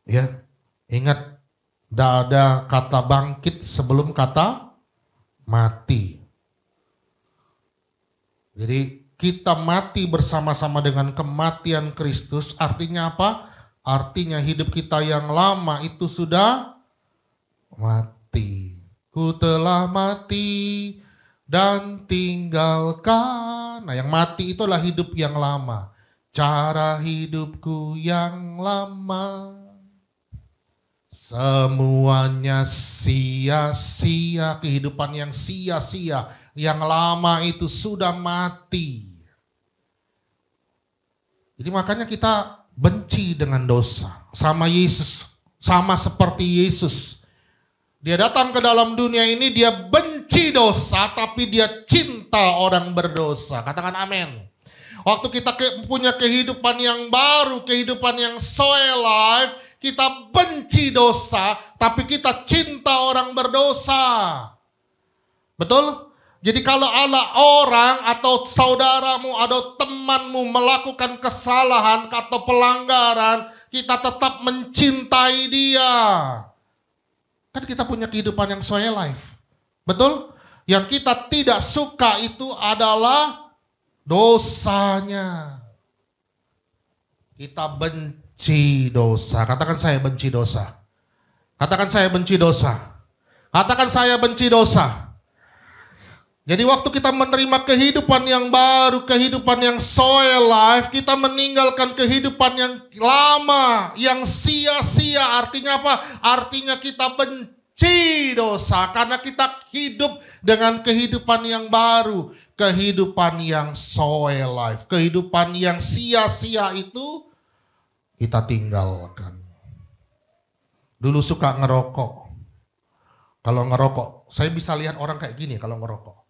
Ya. Ingat, tidak ada kata bangkit sebelum kata mati. Jadi kita mati bersama-sama dengan kematian Kristus artinya apa? Artinya hidup kita yang lama itu sudah mati mati, ku telah mati dan tinggalkan. Nah, yang mati itulah hidup yang lama. Cara hidupku yang lama semuanya sia-sia, kehidupan yang sia-sia, yang lama itu sudah mati. Jadi makanya kita benci dengan dosa, sama Yesus, sama seperti Yesus. Dia datang ke dalam dunia ini, dia benci dosa, tapi dia cinta orang berdosa. Katakan amin. Waktu kita ke, punya kehidupan yang baru, kehidupan yang soe life, kita benci dosa, tapi kita cinta orang berdosa. Betul? Jadi kalau ala orang atau saudaramu atau temanmu melakukan kesalahan atau pelanggaran, kita tetap mencintai dia. Kan kita punya kehidupan yang soya life. Betul? Yang kita tidak suka itu adalah dosanya. Kita benci dosa. Katakan saya benci dosa. Katakan saya benci dosa. Katakan saya benci dosa. Jadi waktu kita menerima kehidupan yang baru, kehidupan yang soil life, kita meninggalkan kehidupan yang lama, yang sia-sia. Artinya apa? Artinya kita benci dosa karena kita hidup dengan kehidupan yang baru, kehidupan yang soil life, kehidupan yang sia-sia itu kita tinggalkan. Dulu suka ngerokok. Kalau ngerokok, saya bisa lihat orang kayak gini kalau ngerokok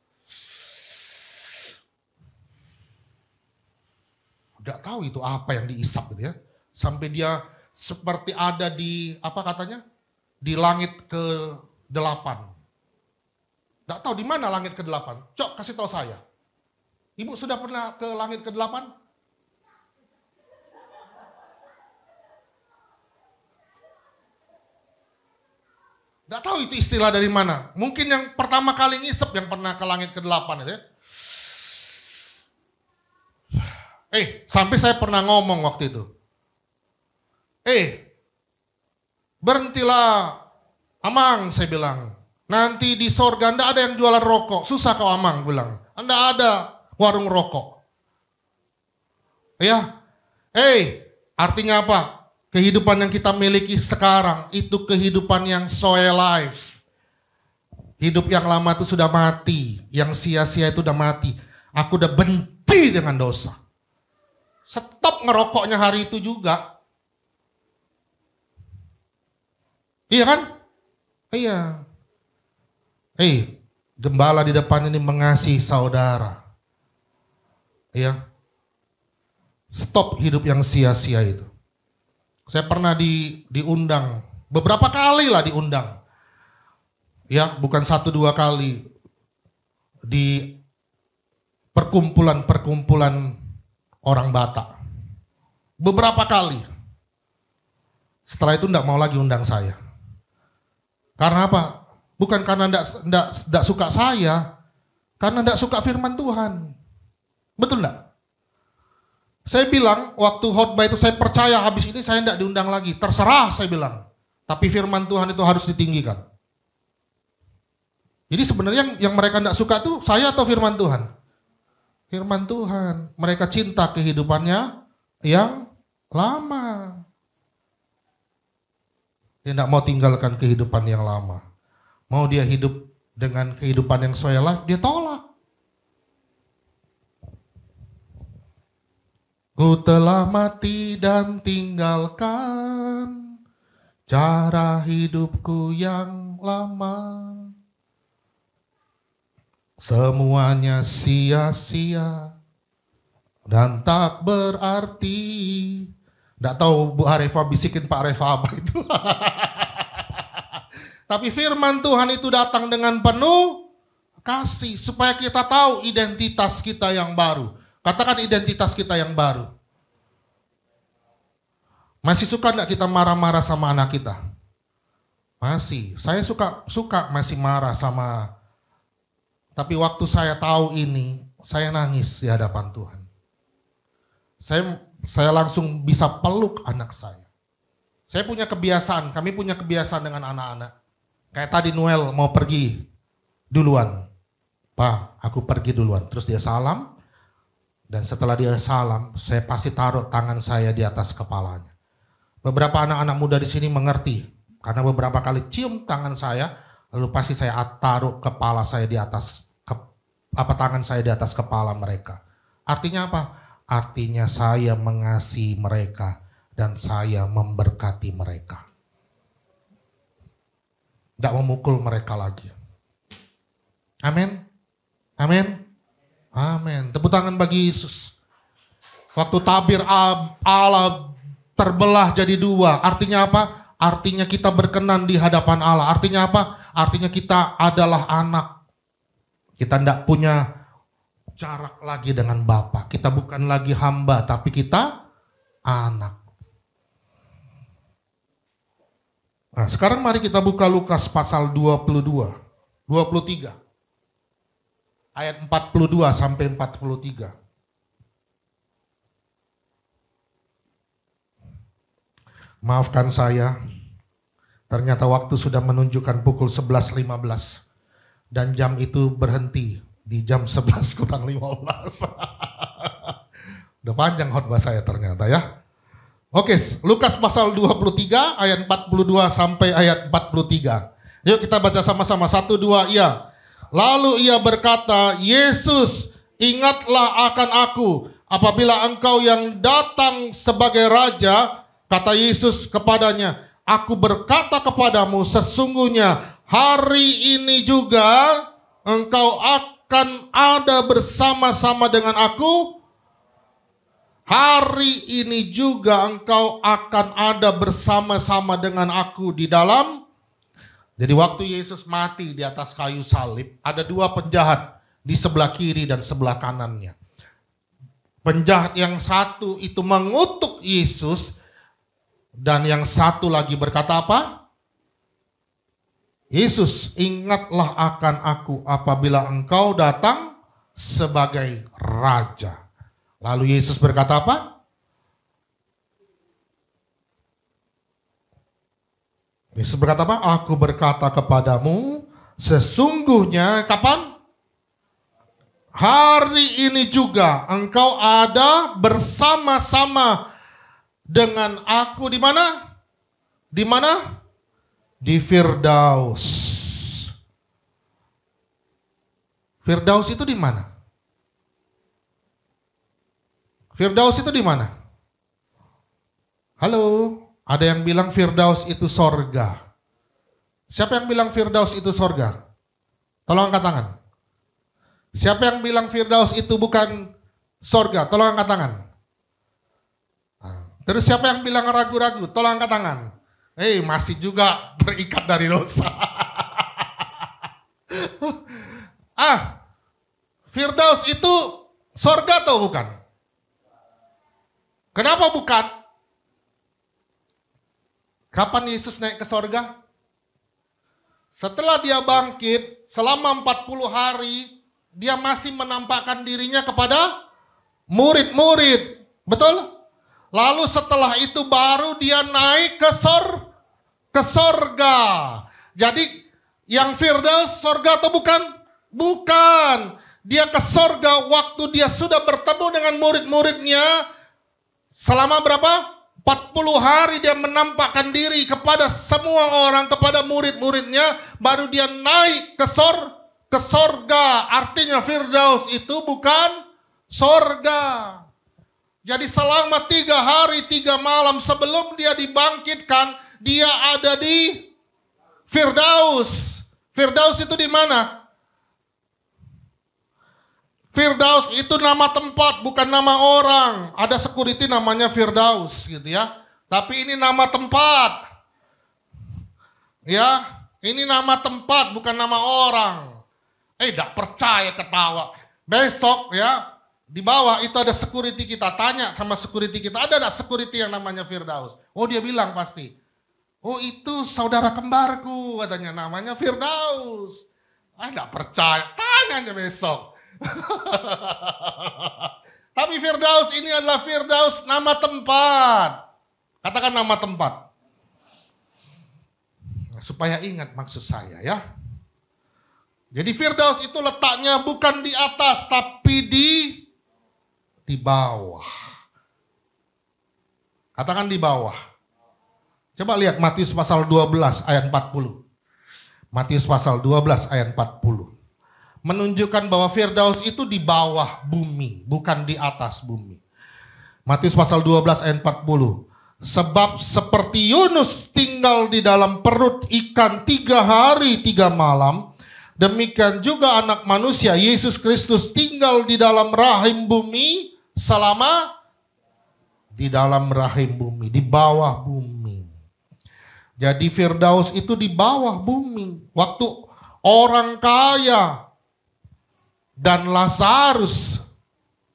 Tidak tahu itu apa yang diisap gitu ya. Sampai dia seperti ada di apa katanya? Di langit ke delapan. Tidak tahu di mana langit ke delapan. Cok kasih tahu saya. Ibu sudah pernah ke langit ke delapan? Tidak tahu itu istilah dari mana. Mungkin yang pertama kali ngisep yang pernah ke langit ke delapan gitu ya. eh sampai saya pernah ngomong waktu itu. Eh berhentilah Amang saya bilang. Nanti di sorga anda ada yang jualan rokok. Susah kau Amang bilang. Anda ada warung rokok. Ya. Eh artinya apa? Kehidupan yang kita miliki sekarang itu kehidupan yang soil life. Hidup yang lama itu sudah mati, yang sia-sia itu sudah mati. Aku udah benci dengan dosa. Stop ngerokoknya hari itu juga. Iya kan? Iya. Hei, eh, gembala di depan ini mengasihi saudara. Iya. Stop hidup yang sia-sia itu. Saya pernah di diundang beberapa kali lah diundang. Ya, bukan satu dua kali di perkumpulan-perkumpulan orang Batak. Beberapa kali. Setelah itu tidak mau lagi undang saya. Karena apa? Bukan karena tidak suka saya, karena tidak suka firman Tuhan. Betul tidak? Saya bilang waktu khotbah itu saya percaya habis ini saya tidak diundang lagi. Terserah saya bilang. Tapi firman Tuhan itu harus ditinggikan. Jadi sebenarnya yang, mereka tidak suka itu saya atau firman Tuhan? firman Tuhan. Mereka cinta kehidupannya yang lama. Dia tidak mau tinggalkan kehidupan yang lama. Mau dia hidup dengan kehidupan yang sesuai life, dia tolak. Ku telah mati dan tinggalkan cara hidupku yang lama. Semuanya sia-sia dan tak berarti. Tidak tahu Bu Arefa bisikin Pak Arefa apa itu. Tapi firman Tuhan itu datang dengan penuh kasih supaya kita tahu identitas kita yang baru. Katakan identitas kita yang baru. Masih suka enggak kita marah-marah sama anak kita? Masih. Saya suka suka masih marah sama tapi waktu saya tahu ini, saya nangis di hadapan Tuhan. Saya saya langsung bisa peluk anak saya. Saya punya kebiasaan, kami punya kebiasaan dengan anak-anak. Kayak tadi Noel mau pergi duluan. Pak, aku pergi duluan. Terus dia salam, dan setelah dia salam, saya pasti taruh tangan saya di atas kepalanya. Beberapa anak-anak muda di sini mengerti karena beberapa kali cium tangan saya, lalu pasti saya taruh kepala saya di atas ke, apa tangan saya di atas kepala mereka. Artinya apa? Artinya saya mengasihi mereka dan saya memberkati mereka. Tidak memukul mereka lagi. Amin. Amin. Amin. Tepuk tangan bagi Yesus. Waktu tabir Allah terbelah jadi dua. Artinya apa? Artinya kita berkenan di hadapan Allah. Artinya apa? artinya kita adalah anak. Kita tidak punya jarak lagi dengan Bapa. Kita bukan lagi hamba, tapi kita anak. Nah, sekarang mari kita buka Lukas pasal 22, 23. Ayat 42 sampai 43. Maafkan saya, Ternyata waktu sudah menunjukkan pukul 11.15 dan jam itu berhenti di jam 11 kurang 15. Udah panjang khotbah saya ternyata ya. Oke, Lukas pasal 23 ayat 42 sampai ayat 43. Yuk kita baca sama-sama satu dua iya. Lalu ia berkata, Yesus, ingatlah akan aku apabila engkau yang datang sebagai raja, kata Yesus kepadanya, Aku berkata kepadamu, sesungguhnya hari ini juga engkau akan ada bersama-sama dengan aku. Hari ini juga engkau akan ada bersama-sama dengan aku di dalam. Jadi waktu Yesus mati di atas kayu salib, ada dua penjahat di sebelah kiri dan sebelah kanannya. Penjahat yang satu itu mengutuk Yesus, dan yang satu lagi berkata apa? Yesus, ingatlah akan aku apabila engkau datang sebagai raja. Lalu Yesus berkata apa? Yesus berkata apa? Aku berkata kepadamu, sesungguhnya kapan? Hari ini juga engkau ada bersama-sama dengan aku di mana? Di mana? Di Firdaus. Firdaus itu di mana? Firdaus itu di mana? Halo, ada yang bilang Firdaus itu sorga. Siapa yang bilang Firdaus itu sorga? Tolong angkat tangan. Siapa yang bilang Firdaus itu bukan sorga? Tolong angkat tangan. Terus siapa yang bilang ragu-ragu? Tolong angkat tangan. Hei, eh, masih juga berikat dari dosa. ah, Firdaus itu sorga atau bukan? Kenapa bukan? Kapan Yesus naik ke sorga? Setelah dia bangkit, selama 40 hari, dia masih menampakkan dirinya kepada murid-murid. Betul? Lalu setelah itu baru dia naik ke sor ke sorga. Jadi yang Firdaus sorga atau bukan? Bukan. Dia ke sorga waktu dia sudah bertemu dengan murid-muridnya selama berapa? 40 hari dia menampakkan diri kepada semua orang, kepada murid-muridnya, baru dia naik ke sor ke sorga. Artinya Firdaus itu bukan sorga. Jadi selama tiga hari, tiga malam sebelum dia dibangkitkan, dia ada di Firdaus. Firdaus itu di mana? Firdaus itu nama tempat, bukan nama orang. Ada security namanya Firdaus gitu ya. Tapi ini nama tempat. Ya, ini nama tempat bukan nama orang. Eh, tidak percaya ketawa. Besok ya, di bawah itu ada security kita. Tanya sama security kita, ada tidak security yang namanya Firdaus? Oh dia bilang pasti. Oh itu saudara kembarku katanya namanya Firdaus. Ah percaya, tanya aja besok. Tapi Firdaus ini adalah Firdaus nama tempat. Katakan nama tempat. Nah, supaya ingat maksud saya ya. Jadi Firdaus itu letaknya bukan di atas tapi di di bawah. Katakan di bawah. Coba lihat Matius pasal 12 ayat 40. Matius pasal 12 ayat 40. Menunjukkan bahwa Firdaus itu di bawah bumi, bukan di atas bumi. Matius pasal 12 ayat 40. Sebab seperti Yunus tinggal di dalam perut ikan tiga hari tiga malam, demikian juga anak manusia Yesus Kristus tinggal di dalam rahim bumi selama di dalam rahim bumi, di bawah bumi. Jadi Firdaus itu di bawah bumi. Waktu orang kaya dan Lazarus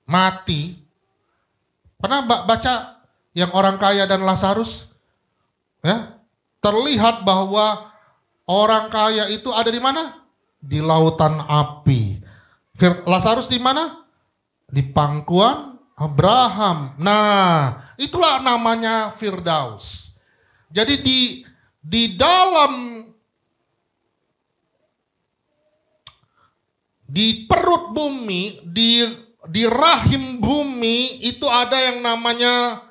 mati. Pernah baca yang orang kaya dan Lazarus? Ya, terlihat bahwa orang kaya itu ada di mana? Di lautan api. Lazarus di mana? Di pangkuan Abraham. Nah, itulah namanya Firdaus. Jadi di di dalam di perut bumi, di di rahim bumi itu ada yang namanya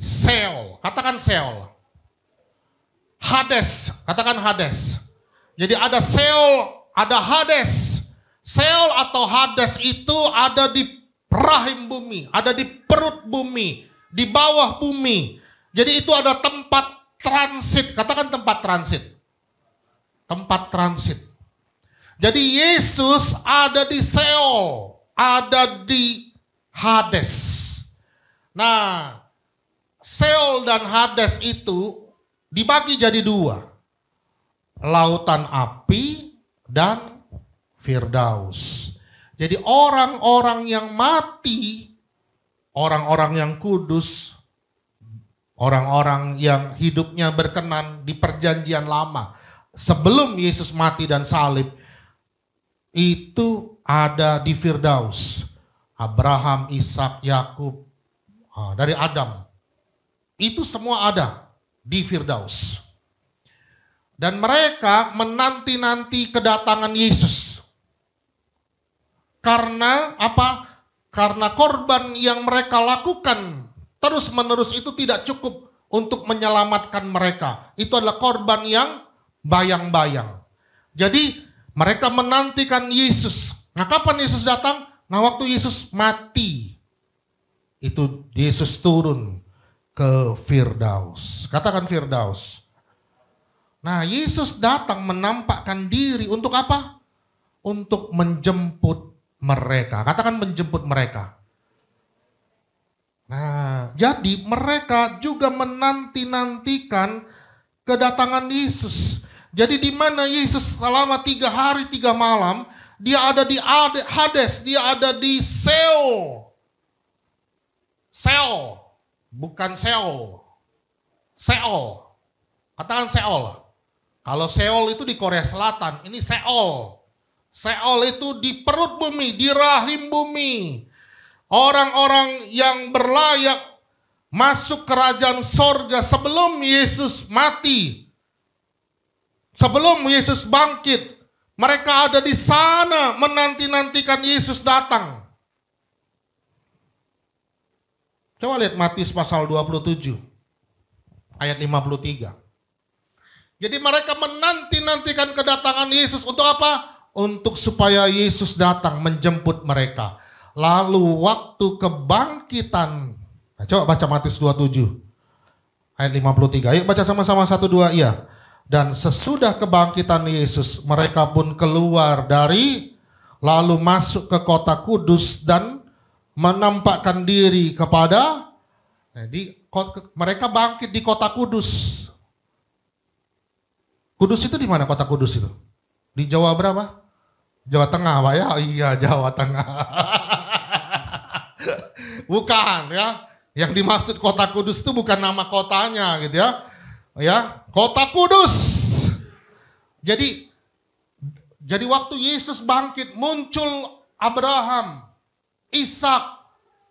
sel. Katakan sel. Hades, katakan Hades. Jadi ada sel, ada Hades. Sel atau Hades itu ada di rahim bumi, ada di perut bumi, di bawah bumi. Jadi itu ada tempat transit, katakan tempat transit. Tempat transit. Jadi Yesus ada di Seol, ada di Hades. Nah, Seol dan Hades itu dibagi jadi dua. Lautan api dan Firdaus. Jadi orang-orang yang mati, orang-orang yang kudus, orang-orang yang hidupnya berkenan di perjanjian lama sebelum Yesus mati dan salib itu ada di Firdaus. Abraham, Ishak, Yakub ah, dari Adam. Itu semua ada di Firdaus. Dan mereka menanti-nanti kedatangan Yesus. Karena apa? Karena korban yang mereka lakukan terus-menerus itu tidak cukup untuk menyelamatkan mereka. Itu adalah korban yang bayang-bayang. Jadi mereka menantikan Yesus. Nah kapan Yesus datang? Nah waktu Yesus mati. Itu Yesus turun ke Firdaus. Katakan Firdaus. Nah Yesus datang menampakkan diri untuk apa? Untuk menjemput mereka. Katakan menjemput mereka. Nah, jadi mereka juga menanti-nantikan kedatangan Yesus. Jadi di mana Yesus selama tiga hari tiga malam, dia ada di Hades, dia ada di Seol. Seol, bukan Seol. Seol. Katakan Seol. Kalau Seol itu di Korea Selatan, ini Seol. Seol itu di perut bumi, di rahim bumi. Orang-orang yang berlayak masuk kerajaan sorga sebelum Yesus mati. Sebelum Yesus bangkit. Mereka ada di sana menanti-nantikan Yesus datang. Coba lihat Matius pasal 27 ayat 53. Jadi mereka menanti-nantikan kedatangan Yesus untuk apa? untuk supaya Yesus datang menjemput mereka. Lalu waktu kebangkitan, nah, coba baca Matius 27 ayat 53. Ayo baca sama-sama 1 2 iya. Dan sesudah kebangkitan Yesus, mereka pun keluar dari lalu masuk ke kota Kudus dan menampakkan diri kepada nah, mereka bangkit di kota Kudus. Kudus itu di mana kota Kudus itu? Di Jawa berapa? Jawa Tengah Pak ya? Iya Jawa Tengah. bukan ya. Yang dimaksud kota kudus itu bukan nama kotanya gitu ya. Ya, kota kudus. Jadi jadi waktu Yesus bangkit muncul Abraham, Ishak,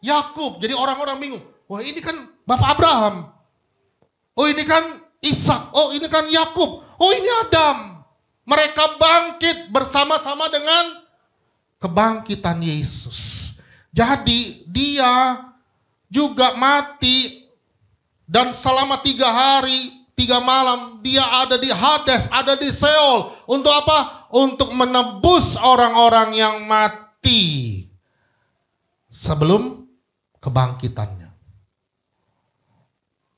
Yakub. Jadi orang-orang bingung. Wah, ini kan Bapak Abraham. Oh, ini kan Ishak. Oh, ini kan Yakub. Oh, ini Adam. Mereka bangkit bersama-sama dengan kebangkitan Yesus. Jadi dia juga mati dan selama tiga hari, tiga malam dia ada di Hades, ada di Seol. Untuk apa? Untuk menebus orang-orang yang mati sebelum kebangkitannya.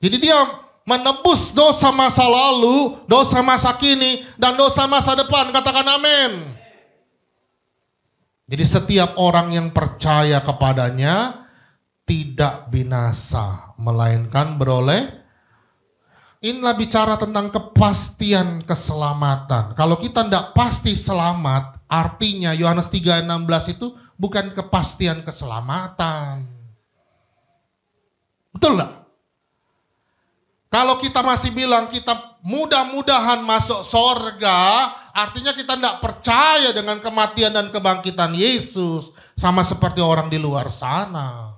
Jadi dia menebus dosa masa lalu, dosa masa kini, dan dosa masa depan. Katakan amin. Jadi setiap orang yang percaya kepadanya tidak binasa, melainkan beroleh. Inilah bicara tentang kepastian keselamatan. Kalau kita tidak pasti selamat, artinya Yohanes 3:16 itu bukan kepastian keselamatan. Betul nggak? Kalau kita masih bilang kita mudah-mudahan masuk sorga, artinya kita tidak percaya dengan kematian dan kebangkitan Yesus. Sama seperti orang di luar sana.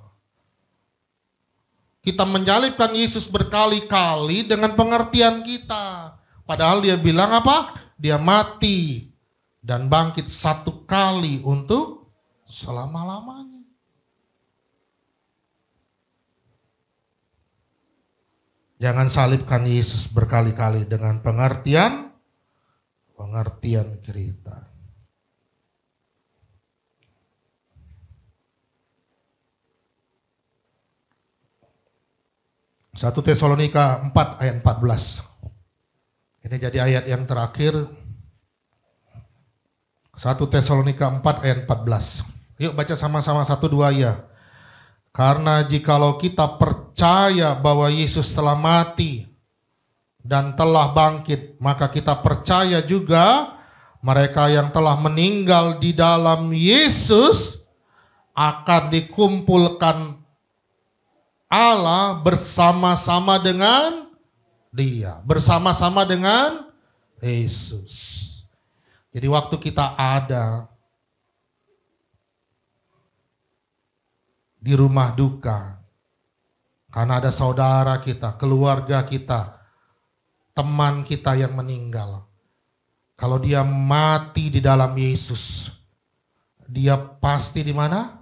Kita menjalipkan Yesus berkali-kali dengan pengertian kita. Padahal dia bilang apa? Dia mati dan bangkit satu kali untuk selama-lamanya. Jangan salibkan Yesus berkali-kali dengan pengertian pengertian kita. Satu Tesalonika 4 ayat 14. Ini jadi ayat yang terakhir. Satu Tesalonika 4 ayat 14. Yuk baca sama-sama satu dua ya. Karena jikalau kita percaya percaya bahwa Yesus telah mati dan telah bangkit, maka kita percaya juga mereka yang telah meninggal di dalam Yesus akan dikumpulkan Allah bersama-sama dengan Dia, bersama-sama dengan Yesus. Jadi waktu kita ada di rumah duka, karena ada saudara kita, keluarga kita, teman kita yang meninggal. Kalau dia mati di dalam Yesus, dia pasti di mana?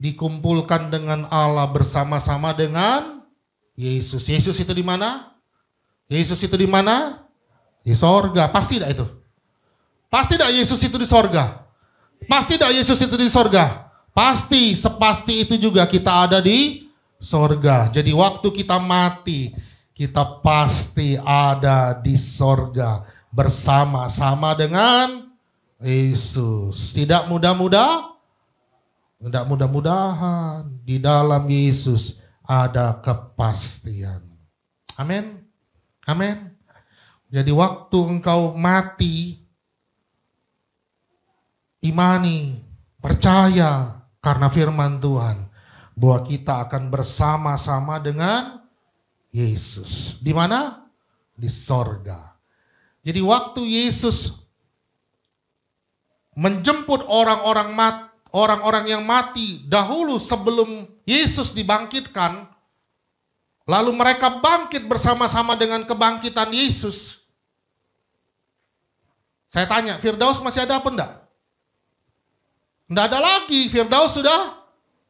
Dikumpulkan dengan Allah bersama-sama dengan Yesus. Yesus itu di mana? Yesus itu di mana? Di sorga. Pasti tidak itu? Pasti tidak Yesus itu di sorga? Pasti tidak Yesus itu di sorga? Pasti, sepasti itu juga kita ada di sorga. Jadi waktu kita mati, kita pasti ada di sorga bersama-sama dengan Yesus. Tidak mudah-mudah, tidak mudah-mudahan di dalam Yesus ada kepastian. Amin. Amin. Jadi waktu engkau mati, imani, percaya, karena firman Tuhan bahwa kita akan bersama-sama dengan Yesus. Di mana? Di sorga. Jadi waktu Yesus menjemput orang-orang mat, orang-orang yang mati dahulu sebelum Yesus dibangkitkan, lalu mereka bangkit bersama-sama dengan kebangkitan Yesus. Saya tanya, Firdaus masih ada apa enggak? Tidak ada lagi, Firdaus sudah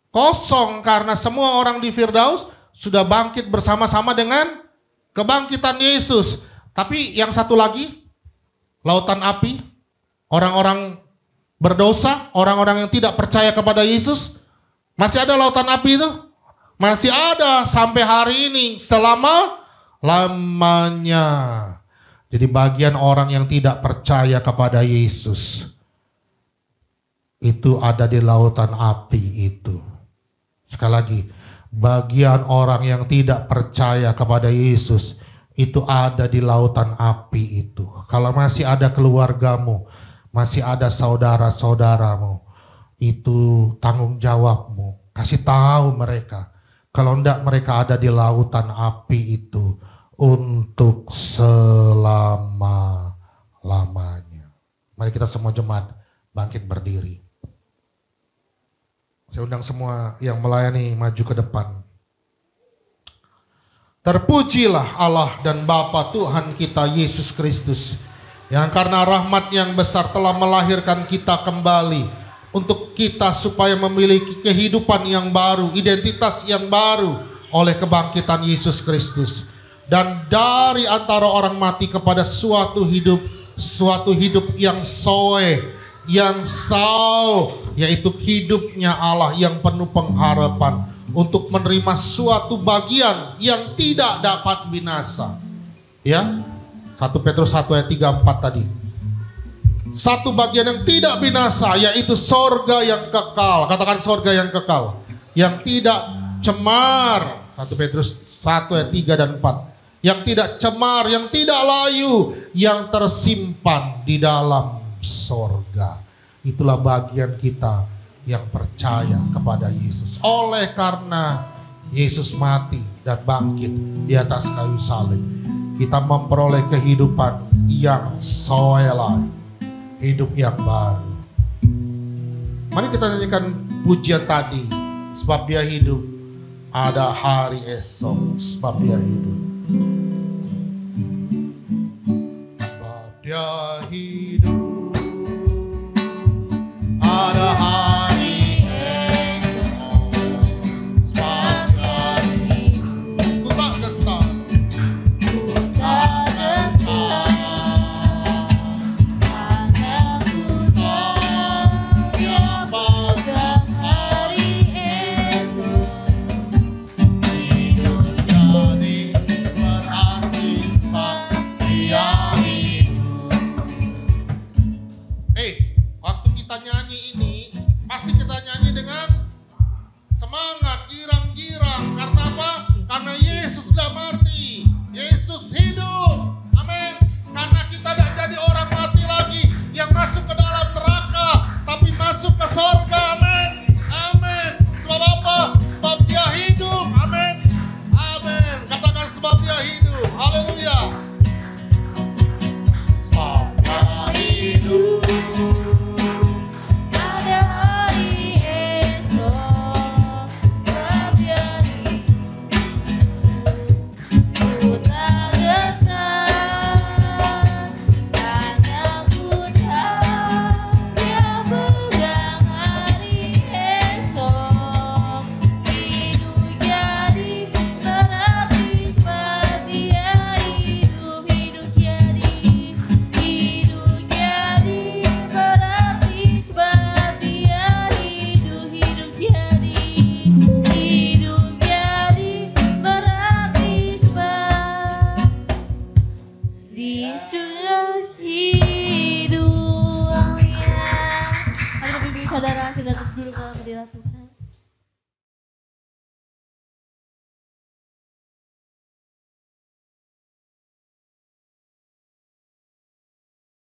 kosong karena semua orang di Firdaus sudah bangkit bersama-sama dengan kebangkitan Yesus. Tapi yang satu lagi, lautan api, orang-orang berdosa, orang-orang yang tidak percaya kepada Yesus, masih ada lautan api itu? Masih ada sampai hari ini selama lamanya. Jadi bagian orang yang tidak percaya kepada Yesus itu ada di lautan api itu. Sekali lagi, bagian orang yang tidak percaya kepada Yesus itu ada di lautan api itu. Kalau masih ada keluargamu, masih ada saudara-saudaramu, itu tanggung jawabmu. Kasih tahu mereka. Kalau tidak mereka ada di lautan api itu untuk selama-lamanya. Mari kita semua jemaat bangkit berdiri. Saya undang semua yang melayani maju ke depan. Terpujilah Allah dan Bapa Tuhan kita Yesus Kristus yang karena rahmat yang besar telah melahirkan kita kembali untuk kita supaya memiliki kehidupan yang baru, identitas yang baru oleh kebangkitan Yesus Kristus. Dan dari antara orang mati kepada suatu hidup, suatu hidup yang soe, yang sau yaitu hidupnya Allah yang penuh pengharapan untuk menerima suatu bagian yang tidak dapat binasa. Ya. 1 Petrus 1 ayat 34 tadi. Satu bagian yang tidak binasa yaitu sorga yang kekal. Katakan sorga yang kekal. Yang tidak cemar. 1 Petrus 1 ayat 3 dan 4 yang tidak cemar, yang tidak layu, yang tersimpan di dalam sorga. Itulah bagian kita yang percaya kepada Yesus. Oleh karena Yesus mati dan bangkit di atas kayu salib, kita memperoleh kehidupan yang soe life, hidup yang baru. Mari kita nyanyikan pujian tadi, sebab dia hidup ada hari esok, sebab dia hidup.